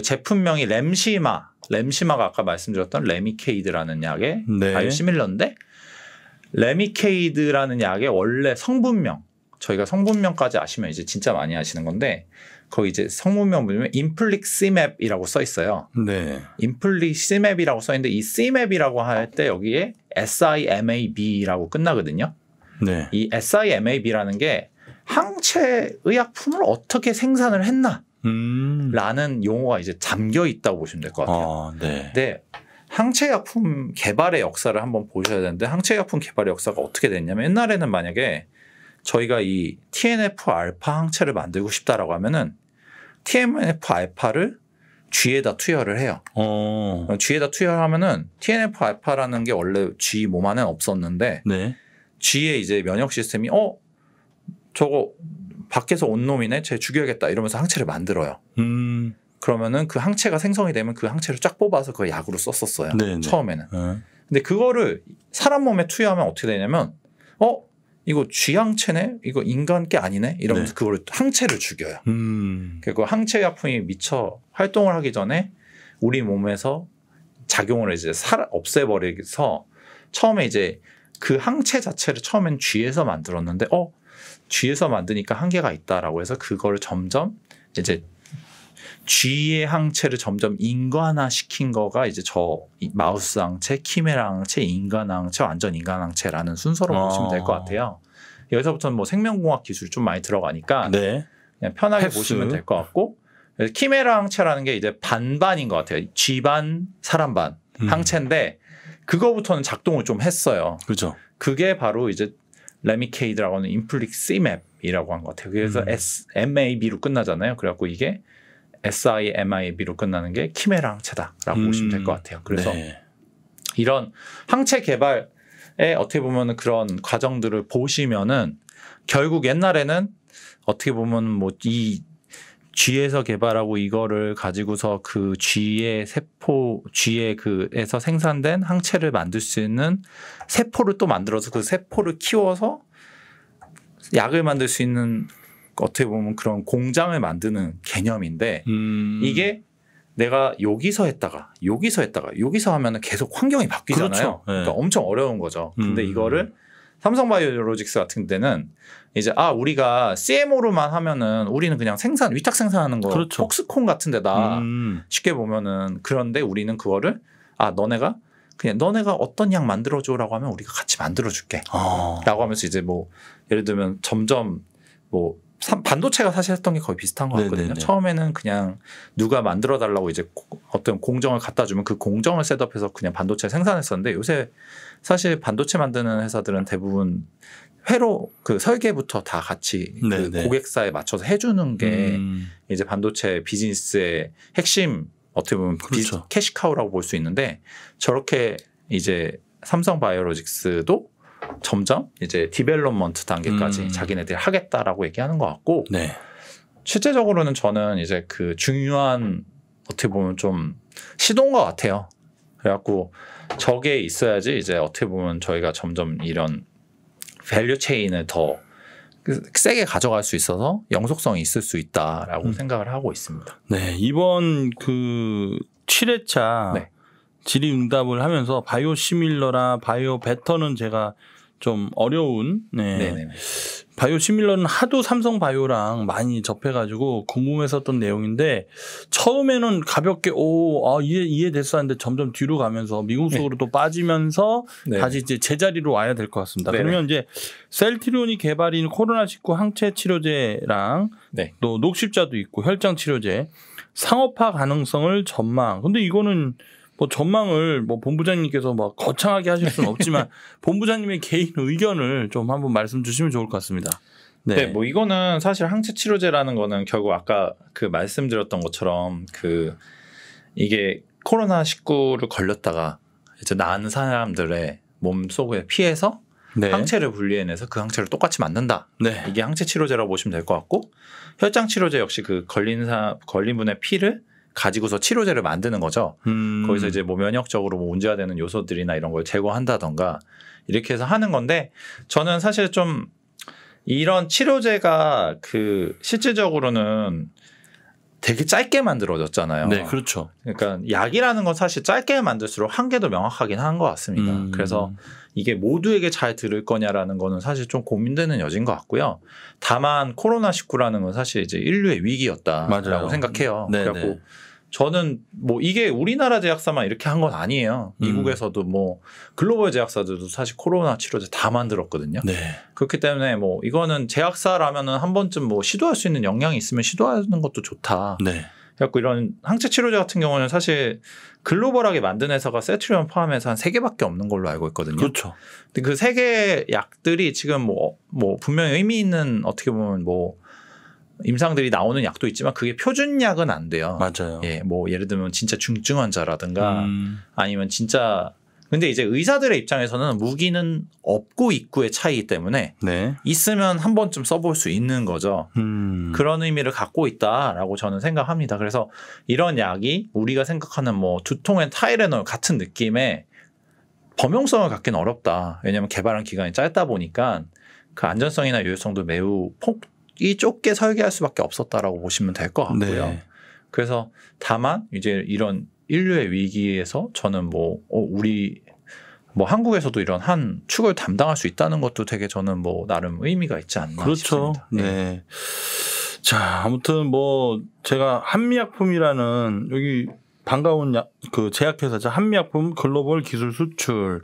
제품명이 램시마 램시마가 아까 말씀드렸던 레미케이드라는 약의 네. 바이오시밀러인데 레미케이드라는 약의 원래 성분명 저희가 성분명까지 아시면 이제 진짜 많이 아시는 건데 거기 이제 성분명 보면 인플릭시맵이라고 써 있어요. 네. 인플릭시맵이라고 써 있는데 이 시맵이라고 할 때 여기에 SIMAB라고 끝나거든요. 네. 이 SIMAB라는 게 항체 의약품을 어떻게 생산을 했나 음. 라는 용어가 이제 잠겨 있다고 보시면 될 것 같아요. 어, 네. 근데 항체약품 개발의 역사를 한번 보셔야 되는데 항체약품 개발의 역사가 어떻게 됐냐면 옛날에는 만약에 저희가 이 TNF 알파 항체를 만들고 싶다라고 하면은 TNF 알파를 쥐에다 투여를 해요. 어. 어 쥐에다 투여하면은 를 TNF 알파라는 게 원래 쥐 몸 안에 없었는데 네. 쥐의 이제 면역 시스템이 어 저거 밖에서 온 놈이네 쟤 죽여야겠다 이러면서 항체를 만들어요. 음. 그러면은 그 항체가 생성이 되면 그 항체를 쫙 뽑아서 그 약으로 썼었어요. 네네. 네. 처음에는. 네. 근데 그거를 사람 몸에 투여하면 어떻게 되냐면 어 이거 쥐항체네 이거 인간 께 아니네 이러면서 네. 그거를 항체를 죽여요. 음. 그리고 그러니까 그 항체 약품이 미처 활동을 하기 전에 우리 몸에서 작용을 이제 살 없애버리서 처음에 이제 그 항체 자체를 처음엔 쥐에서 만들었는데 어 쥐에서 만드니까 한계가 있다라고 해서 그걸 점점 이제 쥐의 항체를 점점 인간화 시킨 거가 이제 저 마우스 항체, 키메라 항체, 인간 항체, 완전 인간 항체라는 순서로 아. 보시면 될 것 같아요. 여기서부터는 뭐 생명공학 기술 이좀 많이 들어가니까 네. 그냥 편하게 햅스. 보시면 될 것 같고 키메라 항체라는 게 이제 반반인 것 같아요. 쥐 반, 사람 반 음. 항체인데 그거부터는 작동을 좀 했어요. 그죠. 그게 바로 이제 레미케이드라고 하는 인플릭 C맵이라고 한 것 같아요. 그래서 음. S, MAB로 끝나잖아요. 그래갖고 이게 SIMIB로 끝나는 게키메랑체다라고 음. 보시면 될 것 같아요. 그래서 네. 이런 항체 개발에 어떻게 보면 그런 과정들을 보시면은 결국 옛날에는 어떻게 보면 뭐이 쥐에서 개발하고 이거를 가지고서 그 쥐의 세포, 쥐의 그에서 생산된 항체를 만들 수 있는 세포를 또 만들어서 그 세포를 키워서 약을 만들 수 있는 어떻게 보면 그런 공장을 만드는 개념인데 음. 이게 내가 여기서 했다가 여기서 했다가 여기서 하면은 계속 환경이 바뀌잖아요. 그렇죠. 네. 그러니까 엄청 어려운 거죠. 근데 음. 이거를 삼성바이오로직스 같은 데는 이제 아 우리가 CMO로만 하면은 우리는 그냥 생산 위탁 생산하는 거 그렇죠. 폭스콘 같은 데다 음. 쉽게 보면은 그런데 우리는 그거를 아 너네가 그냥 너네가 어떤 약 만들어줘라고 하면 우리가 같이 만들어줄게. 아. 라고 하면서 이제 뭐 예를 들면 점점 뭐 반도체가 사실 했던 게 거의 비슷한 것 네, 네, 같거든요. 네네네. 처음에는 그냥 누가 만들어 달라고 이제 어떤 공정을 갖다 주면 그 공정을 셋업해서 그냥 반도체 생산했었는데 요새 사실 반도체 만드는 회사들은 대부분 회로 그 설계부터 다 같이 네, 그 고객사에 맞춰서 해주는 게 음. 이제 반도체 비즈니스의 핵심 어떻게 보면 그렇죠. 캐시카우라고 볼 수 있는데 저렇게 이제 삼성 바이오로직스도 점점 이제 디벨롭먼트 단계까지 음. 자기네들이 하겠다라고 얘기하는 것 같고 네. 실제적으로는 저는 이제 그 중요한 어떻게 보면 좀 시도인 것 같아요. 그래갖고 저게 있어야지 이제 어떻게 보면 저희가 점점 이런 밸류 체인을 더 세게 가져갈 수 있어서 영속성이 있을 수 있다라고 음. 생각을 하고 있습니다. 네 이번 그 7회차 네. 질의응답을 하면서 바이오 시밀러나 바이오 베터는 제가 좀 어려운 네. 바이오 시밀러는 하도 삼성 바이오랑 많이 접해가지고 궁금했었던 내용인데 처음에는 가볍게 오 아 이해 이해됐어 하는데 점점 뒤로 가면서 미국 속으로 네. 또 빠지면서 네. 다시 이제 제자리로 와야 될 것 같습니다. 네네. 그러면 이제 셀트리온이 개발인 코로나19 항체 치료제랑 네. 또 녹십자도 있고 혈장 치료제 상업화 가능성을 전망. 근데 이거는 뭐 전망을 뭐 본부장님께서 막 거창하게 하실 수는 없지만 본부장님의 개인 의견을 좀 한번 말씀 주시면 좋을 것 같습니다. 네. 네. 뭐 이거는 사실 항체 치료제라는 거는 결국 아까 그 말씀드렸던 것처럼 그 이게 코로나 19를 걸렸다가 이제 나은 사람들의 몸 속에 피해서 네. 항체를 분리해내서 그 항체를 똑같이 만든다. 네. 이게 항체 치료제라고 보시면 될 것 같고 혈장 치료제 역시 그 걸린 사 걸린 분의 피를 가지고서 치료제를 만드는 거죠. 음. 거기서 이제 뭐 면역적으로 뭐 문제가 되는 요소들이나 이런 걸 제거한다던가 이렇게 해서 하는 건데 저는 사실 좀 이런 치료제가 그 실질적으로는 되게 짧게 만들어졌잖아요. 네, 그렇죠. 그러니까 약이라는 건 사실 짧게 만들수록 한계도 명확하긴 한 것 같습니다. 음. 그래서 이게 모두에게 잘 들을 거냐라는 거는 사실 좀 고민되는 여진것 같고요. 다만 코로나 19라는 건 사실 이제 인류의 위기였다라고 맞아요. 생각해요. 네, 네. 그래갖고 네. 저는 뭐 이게 우리나라 제약사만 이렇게 한 건 아니에요. 음. 미국에서도 뭐 글로벌 제약사들도 사실 코로나 치료제 다 만들었거든요. 네. 그렇기 때문에 뭐 이거는 제약사라면은 한 번쯤 뭐 시도할 수 있는 역량이 있으면 시도하는 것도 좋다. 네. 그래갖고 이런 항체 치료제 같은 경우는 사실 글로벌하게 만든 회사가 세트리온 포함해서 한 세개밖에 없는 걸로 알고 있거든요. 그렇죠. 근데 그세 개의 약들이 지금 뭐, 뭐 분명히 의미 있는 어떻게 보면 뭐 임상들이 나오는 약도 있지만 그게 표준약은 안 돼요. 맞아요. 예, 뭐 예를 들면 진짜 중증 환자라든가 음. 아니면 진짜 근데 이제 의사들의 입장에서는 무기는 없고 있고의 차이기 이 때문에 네. 있으면 한 번쯤 써볼 수 있는 거죠. 음. 그런 의미를 갖고 있다라고 저는 생각합니다. 그래서 이런 약이 우리가 생각하는 뭐두통의 타이레놀 같은 느낌의 범용성을 갖기는 어렵다. 왜냐하면 개발한 기간이 짧다 보니까 그 안전성이나 유효성도 매우 폭이 좁게 설계할 수밖에 없었다라고 보시면 될 것 같고요. 네. 그래서 다만 이제 이런 인류의 위기에서 저는 뭐 어, 우리 뭐 한국에서도 이런 한 축을 담당할 수 있다는 것도 되게 저는 뭐 나름 의미가 있지 않나 그렇죠. 싶습니다. 네. 네. 자 아무튼 뭐 제가 한미약품이라는 여기 반가운 야, 그 제약회사죠 한미약품 글로벌 기술 수출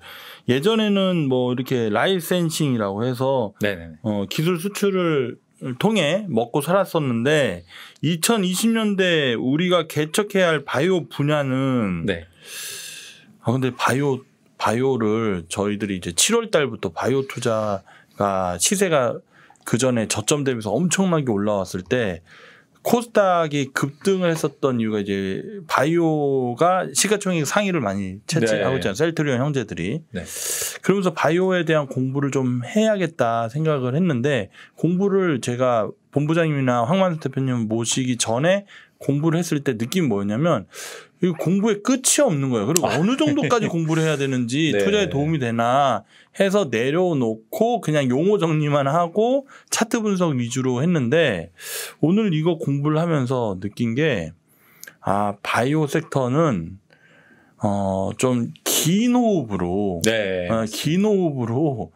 예전에는 뭐 이렇게 라이센싱이라고 해서 네, 네, 네. 어, 기술 수출을 통해 먹고 살았었는데 2020년대 우리가 개척해야 할 바이오 분야는 네. 아 근데 바이오 바이오를 저희들이 이제 7월 달부터 바이오 투자가 시세가 그 전에 저점 대비해서 엄청나게 올라왔을 때 코스닥이 급등을 했었던 이유가 이제 바이오가 시가총액 상위를 많이 채취하고 있잖아요. 네. 셀트리온 형제들이. 네. 그러면서 바이오에 대한 공부를 좀 해야겠다 생각을 했는데 공부를 제가 본부장님이나 황만수 대표님 모시기 전에 공부를 했을 때 느낌이 뭐였냐면 이 공부에 끝이 없는 거예요. 그리고 아, 어느 정도까지 네. 공부를 해야 되는지 네. 투자에 도움이 되나 해서 내려놓고 그냥 용어 정리만 하고 차트 분석 위주로 했는데 오늘 이거 공부를 하면서 느낀 게 아, 바이오 섹터는 어, 좀 긴 호흡으로, 네. 어, 긴 호흡으로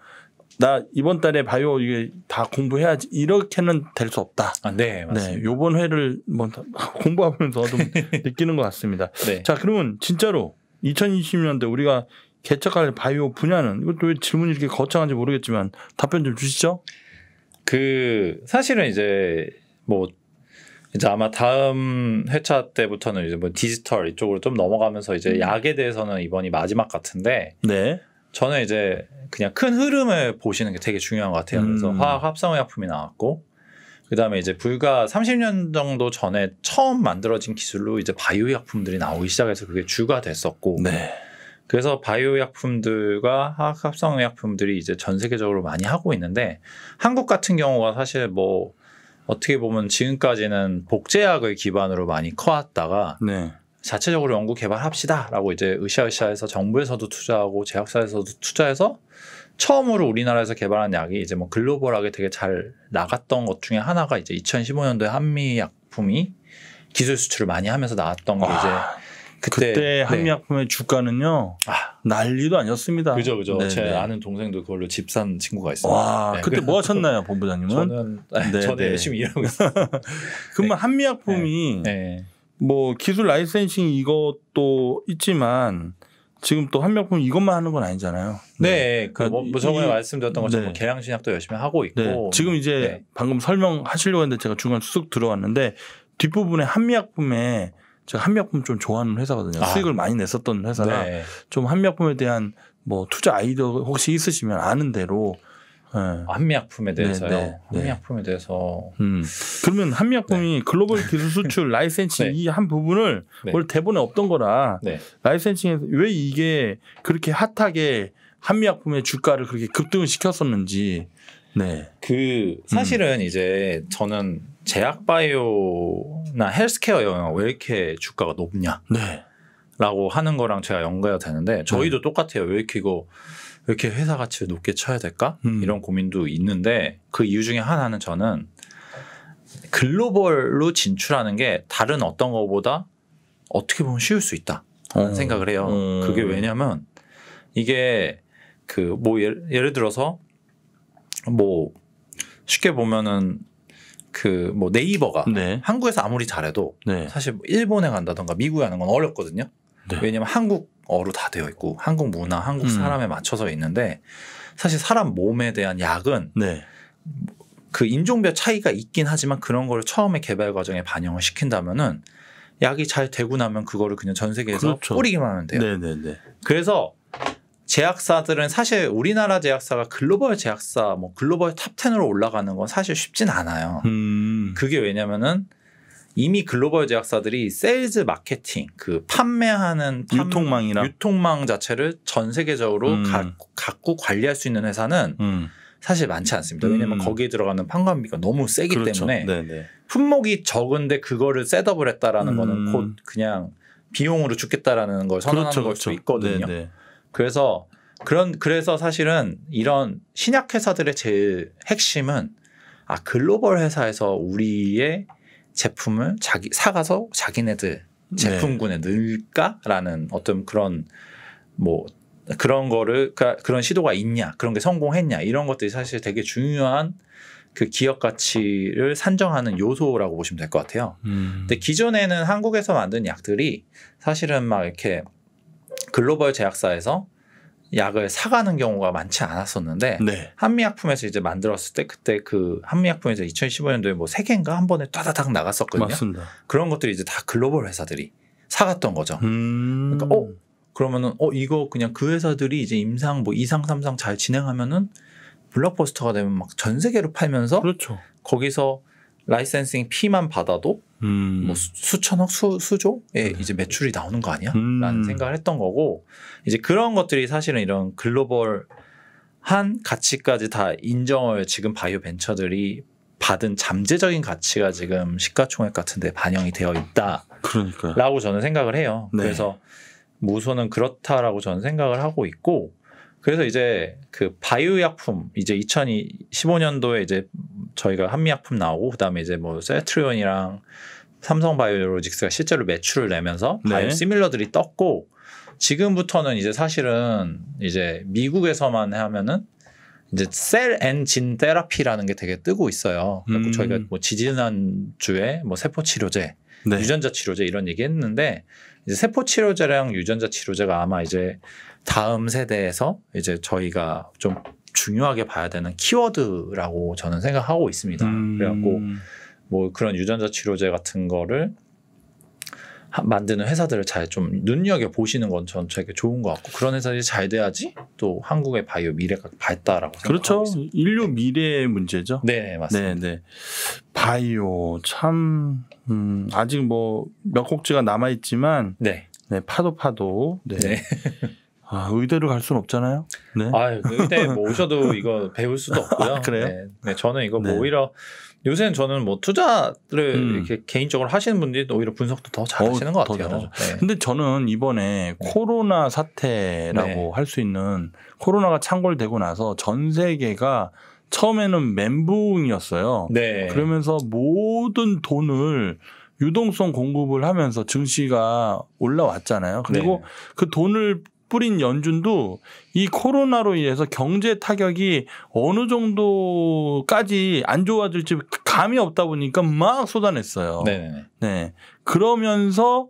나 이번 달에 바이오 이게 다 공부해야지 이렇게는 될 수 없다. 아, 네, 네 맞습니다. 네, 요번 회를 뭐 공부하면서 좀 네. 느끼는 것 같습니다. 네. 자, 그러면 진짜로 2020년대 우리가 개척할 바이오 분야는 이것도 왜 질문이 이렇게 거창한지 모르겠지만 답변 좀 주시죠. 그 사실은 이제 뭐 이제 아마 다음 회차 때부터는 이제 뭐 디지털 이쪽으로 좀 넘어가면서 이제 음. 약에 대해서는 이번이 마지막 같은데 네. 저는 이제 그냥 큰 흐름을 보시는 게 되게 중요한 것 같아요. 그래서 음. 화학 합성의약품이 나왔고 그다음에 이제 불과 30년 정도 전에 처음 만들어진 기술로 이제 바이오 의 약품들이 나오기 시작해서 그게 주가 됐었고 네. 그래서 바이오 의 약품들과 화학 합성 의약품들이 이제 전 세계적으로 많이 하고 있는데 한국 같은 경우가 사실 뭐 어떻게 보면 지금까지는 복제약을 기반으로 많이 커왔다가 네. 자체적으로 연구 개발합시다라고 이제 으쌰으쌰해서 정부에서도 투자하고 제약사에서도 투자해서 처음으로 우리나라에서 개발한 약이 이제 뭐 글로벌하게 되게 잘 나갔던 것 중에 하나가 이제 2015년도에 한미 약품이 기술 수출을 많이 하면서 나왔던 게 이제 아, 그때, 그때 네. 한미 약품의 네. 주가는요 아, 난리도 아니었습니다. 그죠 그죠. 네, 제 네. 아는 동생도 그걸로 집 산 친구가 있어요. 와 네, 그때 뭐 하셨나요 본부장님은? 저는 아 저는 네. 열심히 일하고 있어요. 그러면 한미 약품이 뭐 기술 라이센싱 이것도 있지만 지금 또 한명품 이것만 하는 건 아니잖아요. 네, 네. 그 그러니까 뭐, 뭐 저번에 말씀드렸던 것처럼 네. 뭐계 신약도 열심히 하고 있고 네. 지금 이제 네. 방금 설명하시려고 했는데 제가 중간 쑥 들어왔는데 뒷부분에 한미약품에 제가 한미약품 좀 좋아하는 회사거든요. 아. 수익을 많이 냈었던 회사라 네. 좀 한미약품에 대한 뭐 투자 아이디어 혹시 있으시면 아는 대로 네. 한미약품에 네, 대해서요. 네, 네, 한미약품에 대해서. 음. 그러면 한미약품이 네. 글로벌 기술 수출 라이센싱 네. 이한 부분을 원래 대본에 없던 거라 라이센싱에서 왜 이게 그렇게 핫하게 한미약품의 주가를 그렇게 급등을 시켰었는지. 네. 그 사실은 음. 이제 저는 제약바이오나 헬스케어 영역 왜 이렇게 주가가 높냐. 라고 하는 거랑 제가 연결되는데 저희도 똑같아요. 왜 이렇게 이거 이렇게 회사 가치를 높게 쳐야 될까? 음. 이런 고민도 있는데 그 이유 중에 하나는 저는 글로벌로 진출하는 게 다른 어떤 것보다 어떻게 보면 쉬울 수 있다. 라는 어. 생각을 해요. 음. 그게 왜냐면 이게 그뭐 예를, 예를 들어서 뭐 쉽게 보면은 그 뭐 네이버가 네. 한국에서 아무리 잘해도 네. 사실 뭐 일본에 간다던가 미국에 가는 건 어렵거든요. 네. 왜냐면 한국 어로다 되어 있고 한국 문화, 한국 음. 사람에 음. 맞춰서 있는데 사실 사람 몸에 대한 약은 네. 그 인종별 차이가 있긴 하지만 그런 거를 처음에 개발 과정에 반영을 시킨다면은 약이 잘 되고 나면 그거를 그냥 전 세계에서 그렇죠. 뿌리기만 하면 돼요. 네네네. 그래서 제약사들은 사실 우리나라 제약사가 글로벌 제약사 뭐 글로벌 탑10으로 올라가는 건 사실 쉽진 않아요. 음. 그게 왜냐면은 이미 글로벌 제약사들이 세일즈 마케팅 그 판매하는 판, 유통망이나 유통망 자체를 전 세계적으로 음. 가, 갖고 관리할 수 있는 회사는 음. 사실 많지 않습니다. 왜냐하면 음. 거기에 들어가는 판관비가 너무 세기 그렇죠. 때문에 네네. 네. 품목이 적은데 그거를 셋업을 했다라는 음. 거는 곧 그냥 비용으로 죽겠다라는 걸 선언하는 그렇죠, 걸수 그 그렇죠. 있거든요. 네네. 네. 그래서 그런 그래서 사실은 이런 신약 회사들의 제일 핵심은 아 글로벌 회사에서 우리의 제품을 자기 사가서 자기네들 네. 제품군에 넣을까라는 어떤 그런 뭐 그런 거를 그 그런 시도가 있냐 그런 게 성공했냐 이런 것들이 사실 되게 중요한 그 기업 가치를 산정하는 요소라고 보시면 될 것 같아요. 음. 근데 기존에는 한국에서 만든 약들이 사실은 막 이렇게 글로벌 제약사에서 약을 사가는 경우가 많지 않았었는데 네. 한미약품에서 이제 만들었을 때 그때 그 한미약품에서 2015년도에 뭐세 개인가 한 번에 따다닥 나갔었거든요. 맞습니다. 그런 것들이 이제 다 글로벌 회사들이 사갔던 거죠. 음... 그러니까 어 그러면은 어 이거 그냥 그 회사들이 이제 임상 뭐 2상 3상 잘 진행하면은 블록버스터가 되면 막 전 세계로 팔면서 그렇죠. 거기서 라이센싱 피만 받아도 음. 뭐 수, 천억 수, 수조의 네. 예, 이제 매출이 나오는 거 아니야? 음. 라는 생각을 했던 거고 이제 그런 것들이 사실은 이런 글로벌 한 가치까지 다 인정을 지금 바이오 벤처들이 받은 잠재적인 가치가 지금 시가총액 같은데 반영이 되어 있다. 그러니까 라고 저는 생각을 해요. 네. 그래서 무소는 그렇다라고 저는 생각을 하고 있고 그래서 이제 그 바이오 약품 이제 2015년도에 이제 저희가 한미약품 나오고 그다음에 이제 뭐 세트리온이랑 삼성바이오로직스가 실제로 매출을 내면서 네. 바이오 시밀러들이 떴고 지금부터는 이제 사실은 이제 미국에서만 하면은 이제 셀앤진 테라피라는 게 되게 뜨고 있어요. 음. 저희가 뭐 지지난 주에 뭐 세포 치료제, 네. 유전자 치료제 이런 얘기했는데 이제 세포 치료제랑 유전자 치료제가 아마 이제 다음 세대에서 이제 저희가 좀 중요하게 봐야 되는 키워드라고 저는 생각하고 있습니다. 음. 그래갖고 뭐 그런 유전자 치료제 같은 거를 만드는 회사들을 잘 좀 눈여겨 보시는 건전 되게 좋은 것 같고 그런 회사들이 잘 돼야지 또 한국의 바이오 미래가 밝다라고 그렇죠 있습니다. 인류 미래의 문제죠 네 맞습니다 네네 네. 바이오 참 음, 아직 뭐 몇 곡지가 남아 있지만 네. 네 파도 파도 네. 네. 아, 의대를 갈 수는 없잖아요. 네. 아, 의대 뭐 오셔도 이거 배울 수도 없고요. 아, 그래요? 네. 네, 저는 이거 뭐 네. 오히려 요새는 저는 뭐 투자를 음. 이렇게 개인적으로 하시는 분들이 오히려 분석도 더 잘하시는 어, 것 같아요. 네. 근데 저는 이번에 네. 코로나 사태라고 네. 할수 있는 코로나가 창궐되고 나서 전 세계가 처음에는 멘붕이었어요. 네. 그러면서 모든 돈을 유동성 공급을 하면서 증시가 올라왔잖아요. 그리고 네. 그 돈을 뿌린 연준도 이 코로나로 인해서 경제 타격이 어느 정도까지 안 좋아질지 감이 없다 보니까 막 쏟아냈어요. 네네. 네. 그러면서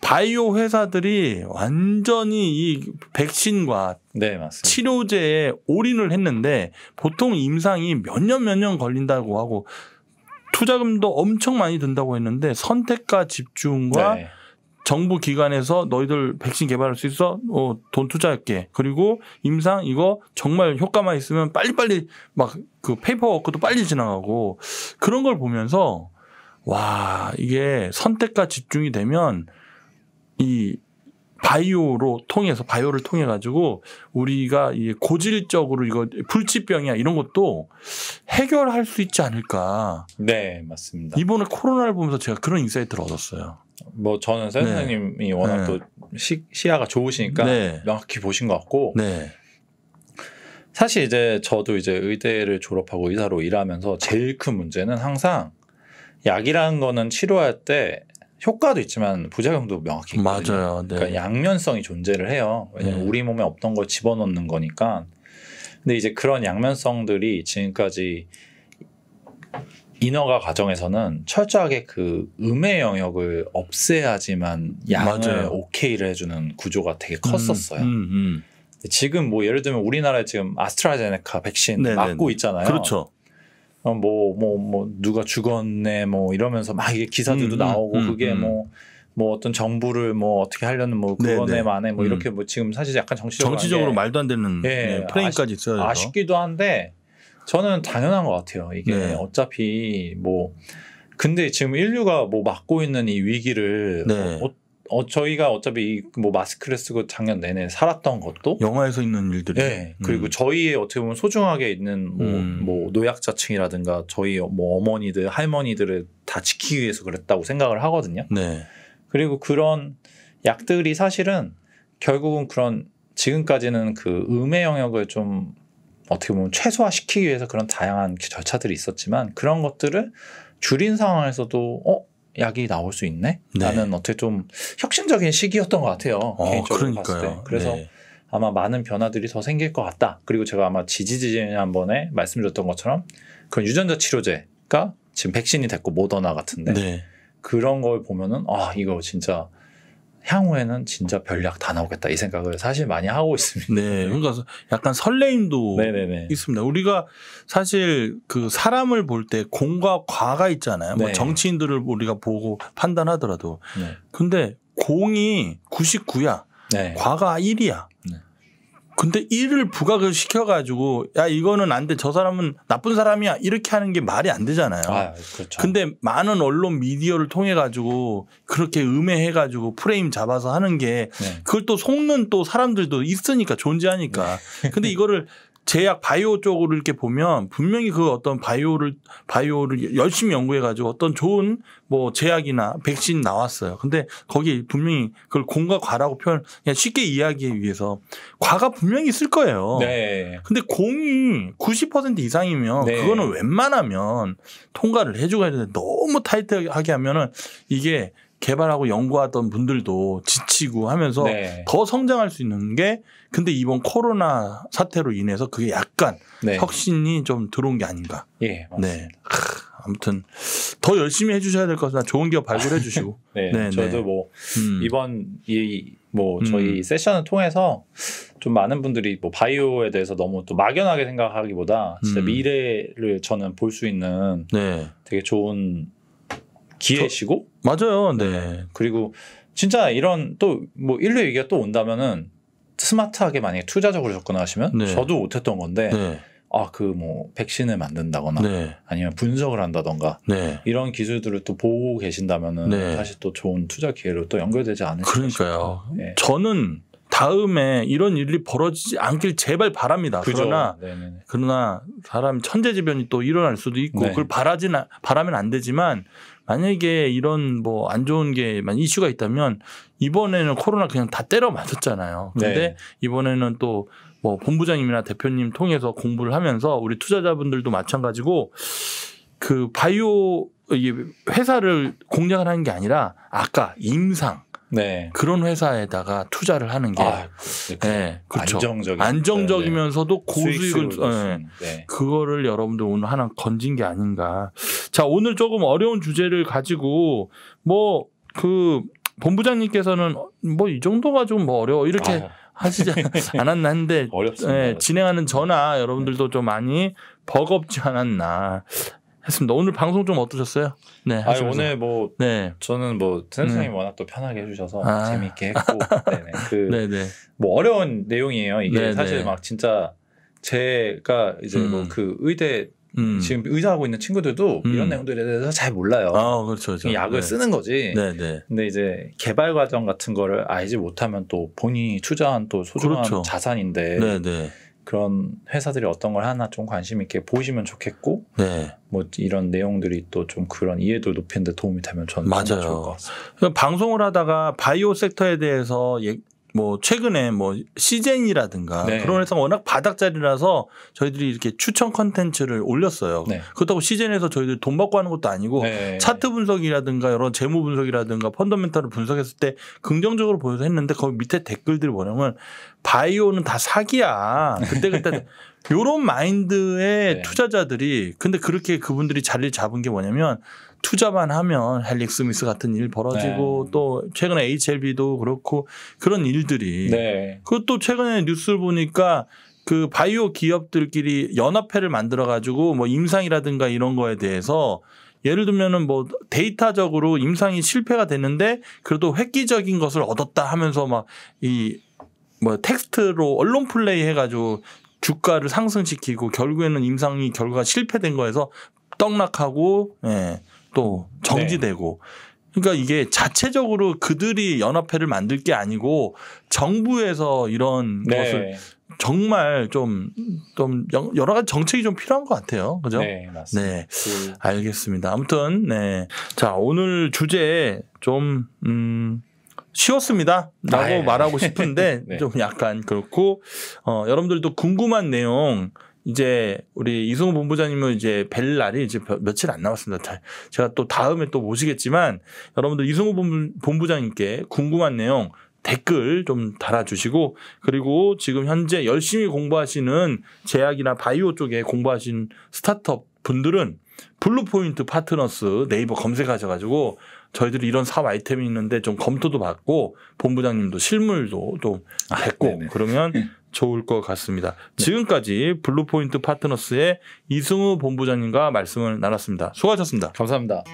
바이오 회사들이 완전히 이 백신과 네, 치료제에 올인을 했는데 보통 임상이 몇 년 몇 년 걸린다고 하고 투자금도 엄청 많이 든다고 했는데 선택과 집중과 네. 정부 기관에서 너희들 백신 개발할 수 있어? 어, 돈 투자할게. 그리고 임상 이거 정말 효과만 있으면 빨리빨리 막 그 페이퍼워크도 빨리 지나가고 그런 걸 보면서 와, 이게 선택과 집중이 되면 이 바이오로 통해서 바이오를 통해 가지고 우리가 이 고질적으로 이거 불치병이야 이런 것도 해결할 수 있지 않을까. 네, 맞습니다. 이번에 코로나를 보면서 제가 그런 인사이트를 얻었어요. 뭐 저는 센 네. 선생님이 워낙 네. 또 시, 시야가 좋으시니까 네. 명확히 보신 것 같고 네. 사실 이제 저도 이제 의대를 졸업하고 의사로 일하면서 제일 큰 문제는 항상 약이라는 거는 치료할 때 효과도 있지만 부작용도 명확히 맞아요. 네. 그러니까 양면성이 존재를 해요. 왜냐면 네. 우리 몸에 없던 걸 집어넣는 거니까. 근데 이제 그런 양면성들이 지금까지 인허가 과정에서는 철저하게 그 음의 영역을 없애야지만 양을 맞아요. 오케이를 해주는 구조가 되게 컸었어요. 음, 음, 음. 지금 뭐 예를 들면 우리나라에 지금 아스트라제네카 백신 네네네. 네, 맞고 네. 있잖아요. 그렇죠. 뭐뭐뭐 어, 뭐, 뭐 누가 죽었네 뭐 이러면서 막 이게 기사들도 음, 음, 나오고 음, 그게 뭐뭐 뭐 어떤 정부를 뭐 어떻게 하려는 뭐 네, 그거네 만에 뭐 이렇게 뭐 지금 사실 약간 정치적으로 정치적으로 말도 안 되는 예, 프레임까지 있어요. 아쉽기도 한데 저는 당연한 것 같아요. 이게 네. 어차피 뭐 근데 지금 인류가 뭐 맞고 있는 이 위기를 네. 어, 어, 저희가 어차피 뭐 마스크를 쓰고 작년 내내 살았던 것도 영화에서 있는 일들이 네. 그리고 음. 저희의 어떻게 보면 소중하게 있는 뭐, 음. 뭐 노약자층이라든가 저희 뭐 어머니들 할머니들을 다 지키기 위해서 그랬다고 생각을 하거든요. 네. 그리고 그런 약들이 사실은 결국은 그런 지금까지는 그 음의 영역을 좀 어떻게 보면 최소화시키기 위해서 그런 다양한 절차들이 있었지만 그런 것들을 줄인 상황에서도 어 약이 나올 수 있네 나는 네. 어떻게 좀 혁신적인 시기였던 것 같아요 어, 개인적으로 그러니까요. 봤을 때 그래서 네. 아마 많은 변화들이 더 생길 것 같다 그리고 제가 아마 지지지한번에 말씀드렸던 것처럼 그런 유전자 치료제가 지금 백신이 됐고 모더나 같은데 네. 그런 걸 보면은 아 이거 진짜 향후에는 진짜 별약 다 나오겠다 이 생각을 사실 많이 하고 있습니다. 네, 네. 그러니까 약간 설레임도 네네네. 있습니다. 우리가 사실 그 사람을 볼 때 공과 과가 있잖아요. 뭐 네. 뭐 정치인들을 우리가 보고 판단하더라도, 네. 근데 공이 99야, 네. 과가 1이야. 근데 일을 부각을 시켜가지고 야 이거는 안 돼 저 사람은 나쁜 사람이야 이렇게 하는 게 말이 안 되잖아요. 아, 그렇죠. 근데 많은 언론 미디어를 통해 가지고 그렇게 음해해 가지고 프레임 잡아서 하는 게 네. 그걸 또 속는 또 사람들도 있으니까 존재하니까. 네. 근데 이거를 제약 바이오 쪽으로 이렇게 보면 분명히 그 어떤 바이오를 바이오를 열심히 연구해 가지고 어떤 좋은 뭐 제약이나 백신 나왔어요. 근데 거기 분명히 그걸 공과 과라고 표현 그냥 쉽게 이야기하기 위해서 과가 분명히 있을 거예요. 네. 근데 공이 90% 이상이면 네. 그거는 웬만하면 통과를 해 줘야 되는데 너무 타이트하게 하면은 이게 개발하고 연구하던 분들도 지치고 하면서 네. 더 성장할 수 있는 게 근데 이번 코로나 사태로 인해서 그게 약간 네. 혁신이 좀 들어온 게 아닌가. 예, 네. 아무튼 더 열심히 해주셔야 될 것 같습니다. 좋은 기업 발굴해 주시고. 네, 네, 네, 저도 뭐 음. 이번 이 뭐 저희 음. 세션을 통해서 좀 많은 분들이 뭐 바이오에 대해서 너무 또 막연하게 생각하기보다 진짜 음. 미래를 저는 볼 수 있는 네. 되게 좋은 기회시고 맞아요. 네. 네. 그리고 진짜 이런 또 뭐 인류 얘기가 또 온다면은 스마트하게 만약에 투자적으로 접근하시면 네. 저도 못했던 건데 네. 아그 뭐 백신을 만든다거나 네. 아니면 분석을 한다던가 네. 이런 기술들을 또 보고 계신다면은 네. 사실 또 좋은 투자 기회로 또 연결되지 않을까 그러니까요. 예. 저는 다음에 이런 일이 벌어지지 않길 제발 바랍니다. 그죠. 그러나 네네 그러나 사람 천재지변이 또 일어날 수도 있고 그걸 바라진 지 바라면 안 되지만 만약에 이런 뭐 안 좋은 게 이슈가 있다면 이번에는 코로나 그냥 다 때려 맞았잖아요. 근데 네. 이번에는 또 뭐 본부장님이나 대표님 통해서 공부를 하면서 우리 투자자분들도 마찬가지고 그 바이오 회사를 공략을 하는 게 아니라 아까 임상 네. 그런 회사에다가 투자를 하는 게 아, 네, 그렇죠. 안정적 안정적이면서도 고수익을 네. 네. 네. 네. 그거를 여러분들 오늘 하나 건진 게 아닌가. 자 오늘 조금 어려운 주제를 가지고 뭐 그 본부장님께서는 뭐 이 정도가 좀 뭐 어려워 이렇게 아. 하시지 않았나 한데 예, 진행하는 저나 여러분들도 좀 많이 버겁지 않았나 했습니다. 오늘 방송 좀 어떠셨어요? 네. 아 오늘 뭐 네. 저는 뭐 선생님이 음. 워낙 또 편하게 해주셔서 아. 재미있게 했고 네네. 그 네네. 네. 뭐 어려운 내용이에요. 이게 네네. 사실 네. 막 진짜 제가 이제 뭐 음. 뭐그 의대 음. 지금 의사하고 있는 친구들도 음. 이런 내용들에 대해서 잘 몰라요. 아, 그렇죠. 그렇죠. 약을 네. 쓰는 거지. 네, 네. 근데 이제 개발 과정 같은 거를 알지 못하면 또 본인이 투자한 또 소중한 그렇죠. 자산인데. 네, 네. 그런 회사들이 어떤 걸 하나 좀 관심 있게 보시면 좋겠고 네. 뭐 이런 내용들이 또 좀 그런 이해도를 높이는 데 도움이 되면 저는 맞아요. 좋을 것 같습니다. 방송을 하다가 바이오 섹터에 대해서 뭐 최근에 뭐 시젠이라든가 네. 그런 회사 워낙 바닥자리라서 저희들이 이렇게 추천 컨텐츠를 올렸어요. 네. 그렇다고 시젠에서 저희들 돈 받고 하는 것도 아니고 네. 차트 분석이라든가 여런 재무 분석이라든가 펀더멘탈을 분석했을 때 긍정적으로 보여서 했는데 거기 밑에 댓글들 보면 바이오는 다 사기야. 그때 그때 요런 마인드의 네. 투자자들이 근데 그렇게 그분들이 자리를 잡은 게 뭐냐면 투자만 하면 헬릭 스미스 같은 일 벌어지고 네. 또 최근에 HLB도 그렇고 그런 일들이 네. 그것도 최근에 뉴스를 보니까 그 바이오 기업들끼리 연합회를 만들어 가지고 뭐 임상이라든가 이런 거에 대해서 예를 들면은 뭐 데이터적으로 임상이 실패가 됐는데 그래도 획기적인 것을 얻었다 하면서 막 이 뭐 텍스트로 언론 플레이 해가지고 주가를 상승시키고 결국에는 임상이 결과가 실패된 거에서 떡락하고 예. 또 정지되고 네. 그러니까 이게 자체적으로 그들이 연합회를 만들 게 아니고 정부에서 이런 네. 것을 정말 좀, 좀 여러 가지 정책이 좀 필요한 것 같아요. 그죠? 네, 맞습니다. 네. 그 알겠습니다. 아무튼, 네. 자, 오늘 주제 좀, 음, 쉬웠습니다. 라고 아, 예. 말하고 싶은데, 네. 좀 약간 그렇고, 어, 여러분들도 궁금한 내용, 이제 우리 이승우 본부장님은 이제 뵐 날이 이제 며칠 안 남았습니다. 제가 또 다음에 또 모시겠지만 여러분들 이승우 본부장님께 궁금한 내용 댓글 좀 달아주시고 그리고 지금 현재 열심히 공부하시는 제약이나 바이오 쪽에 공부하신 스타트업 분들은 블루포인트 파트너스 네이버 검색하셔가지고 저희들이 이런 사업 아이템이 있는데 좀 검토도 받고 본부장님도 실물도 또했고네 아, 그러면 좋을 것 같습니다. 네. 지금까지 블루포인트 파트너스의 이승우 본부장님과 말씀을 나눴습니다. 수고하셨습니다. 감사합니다.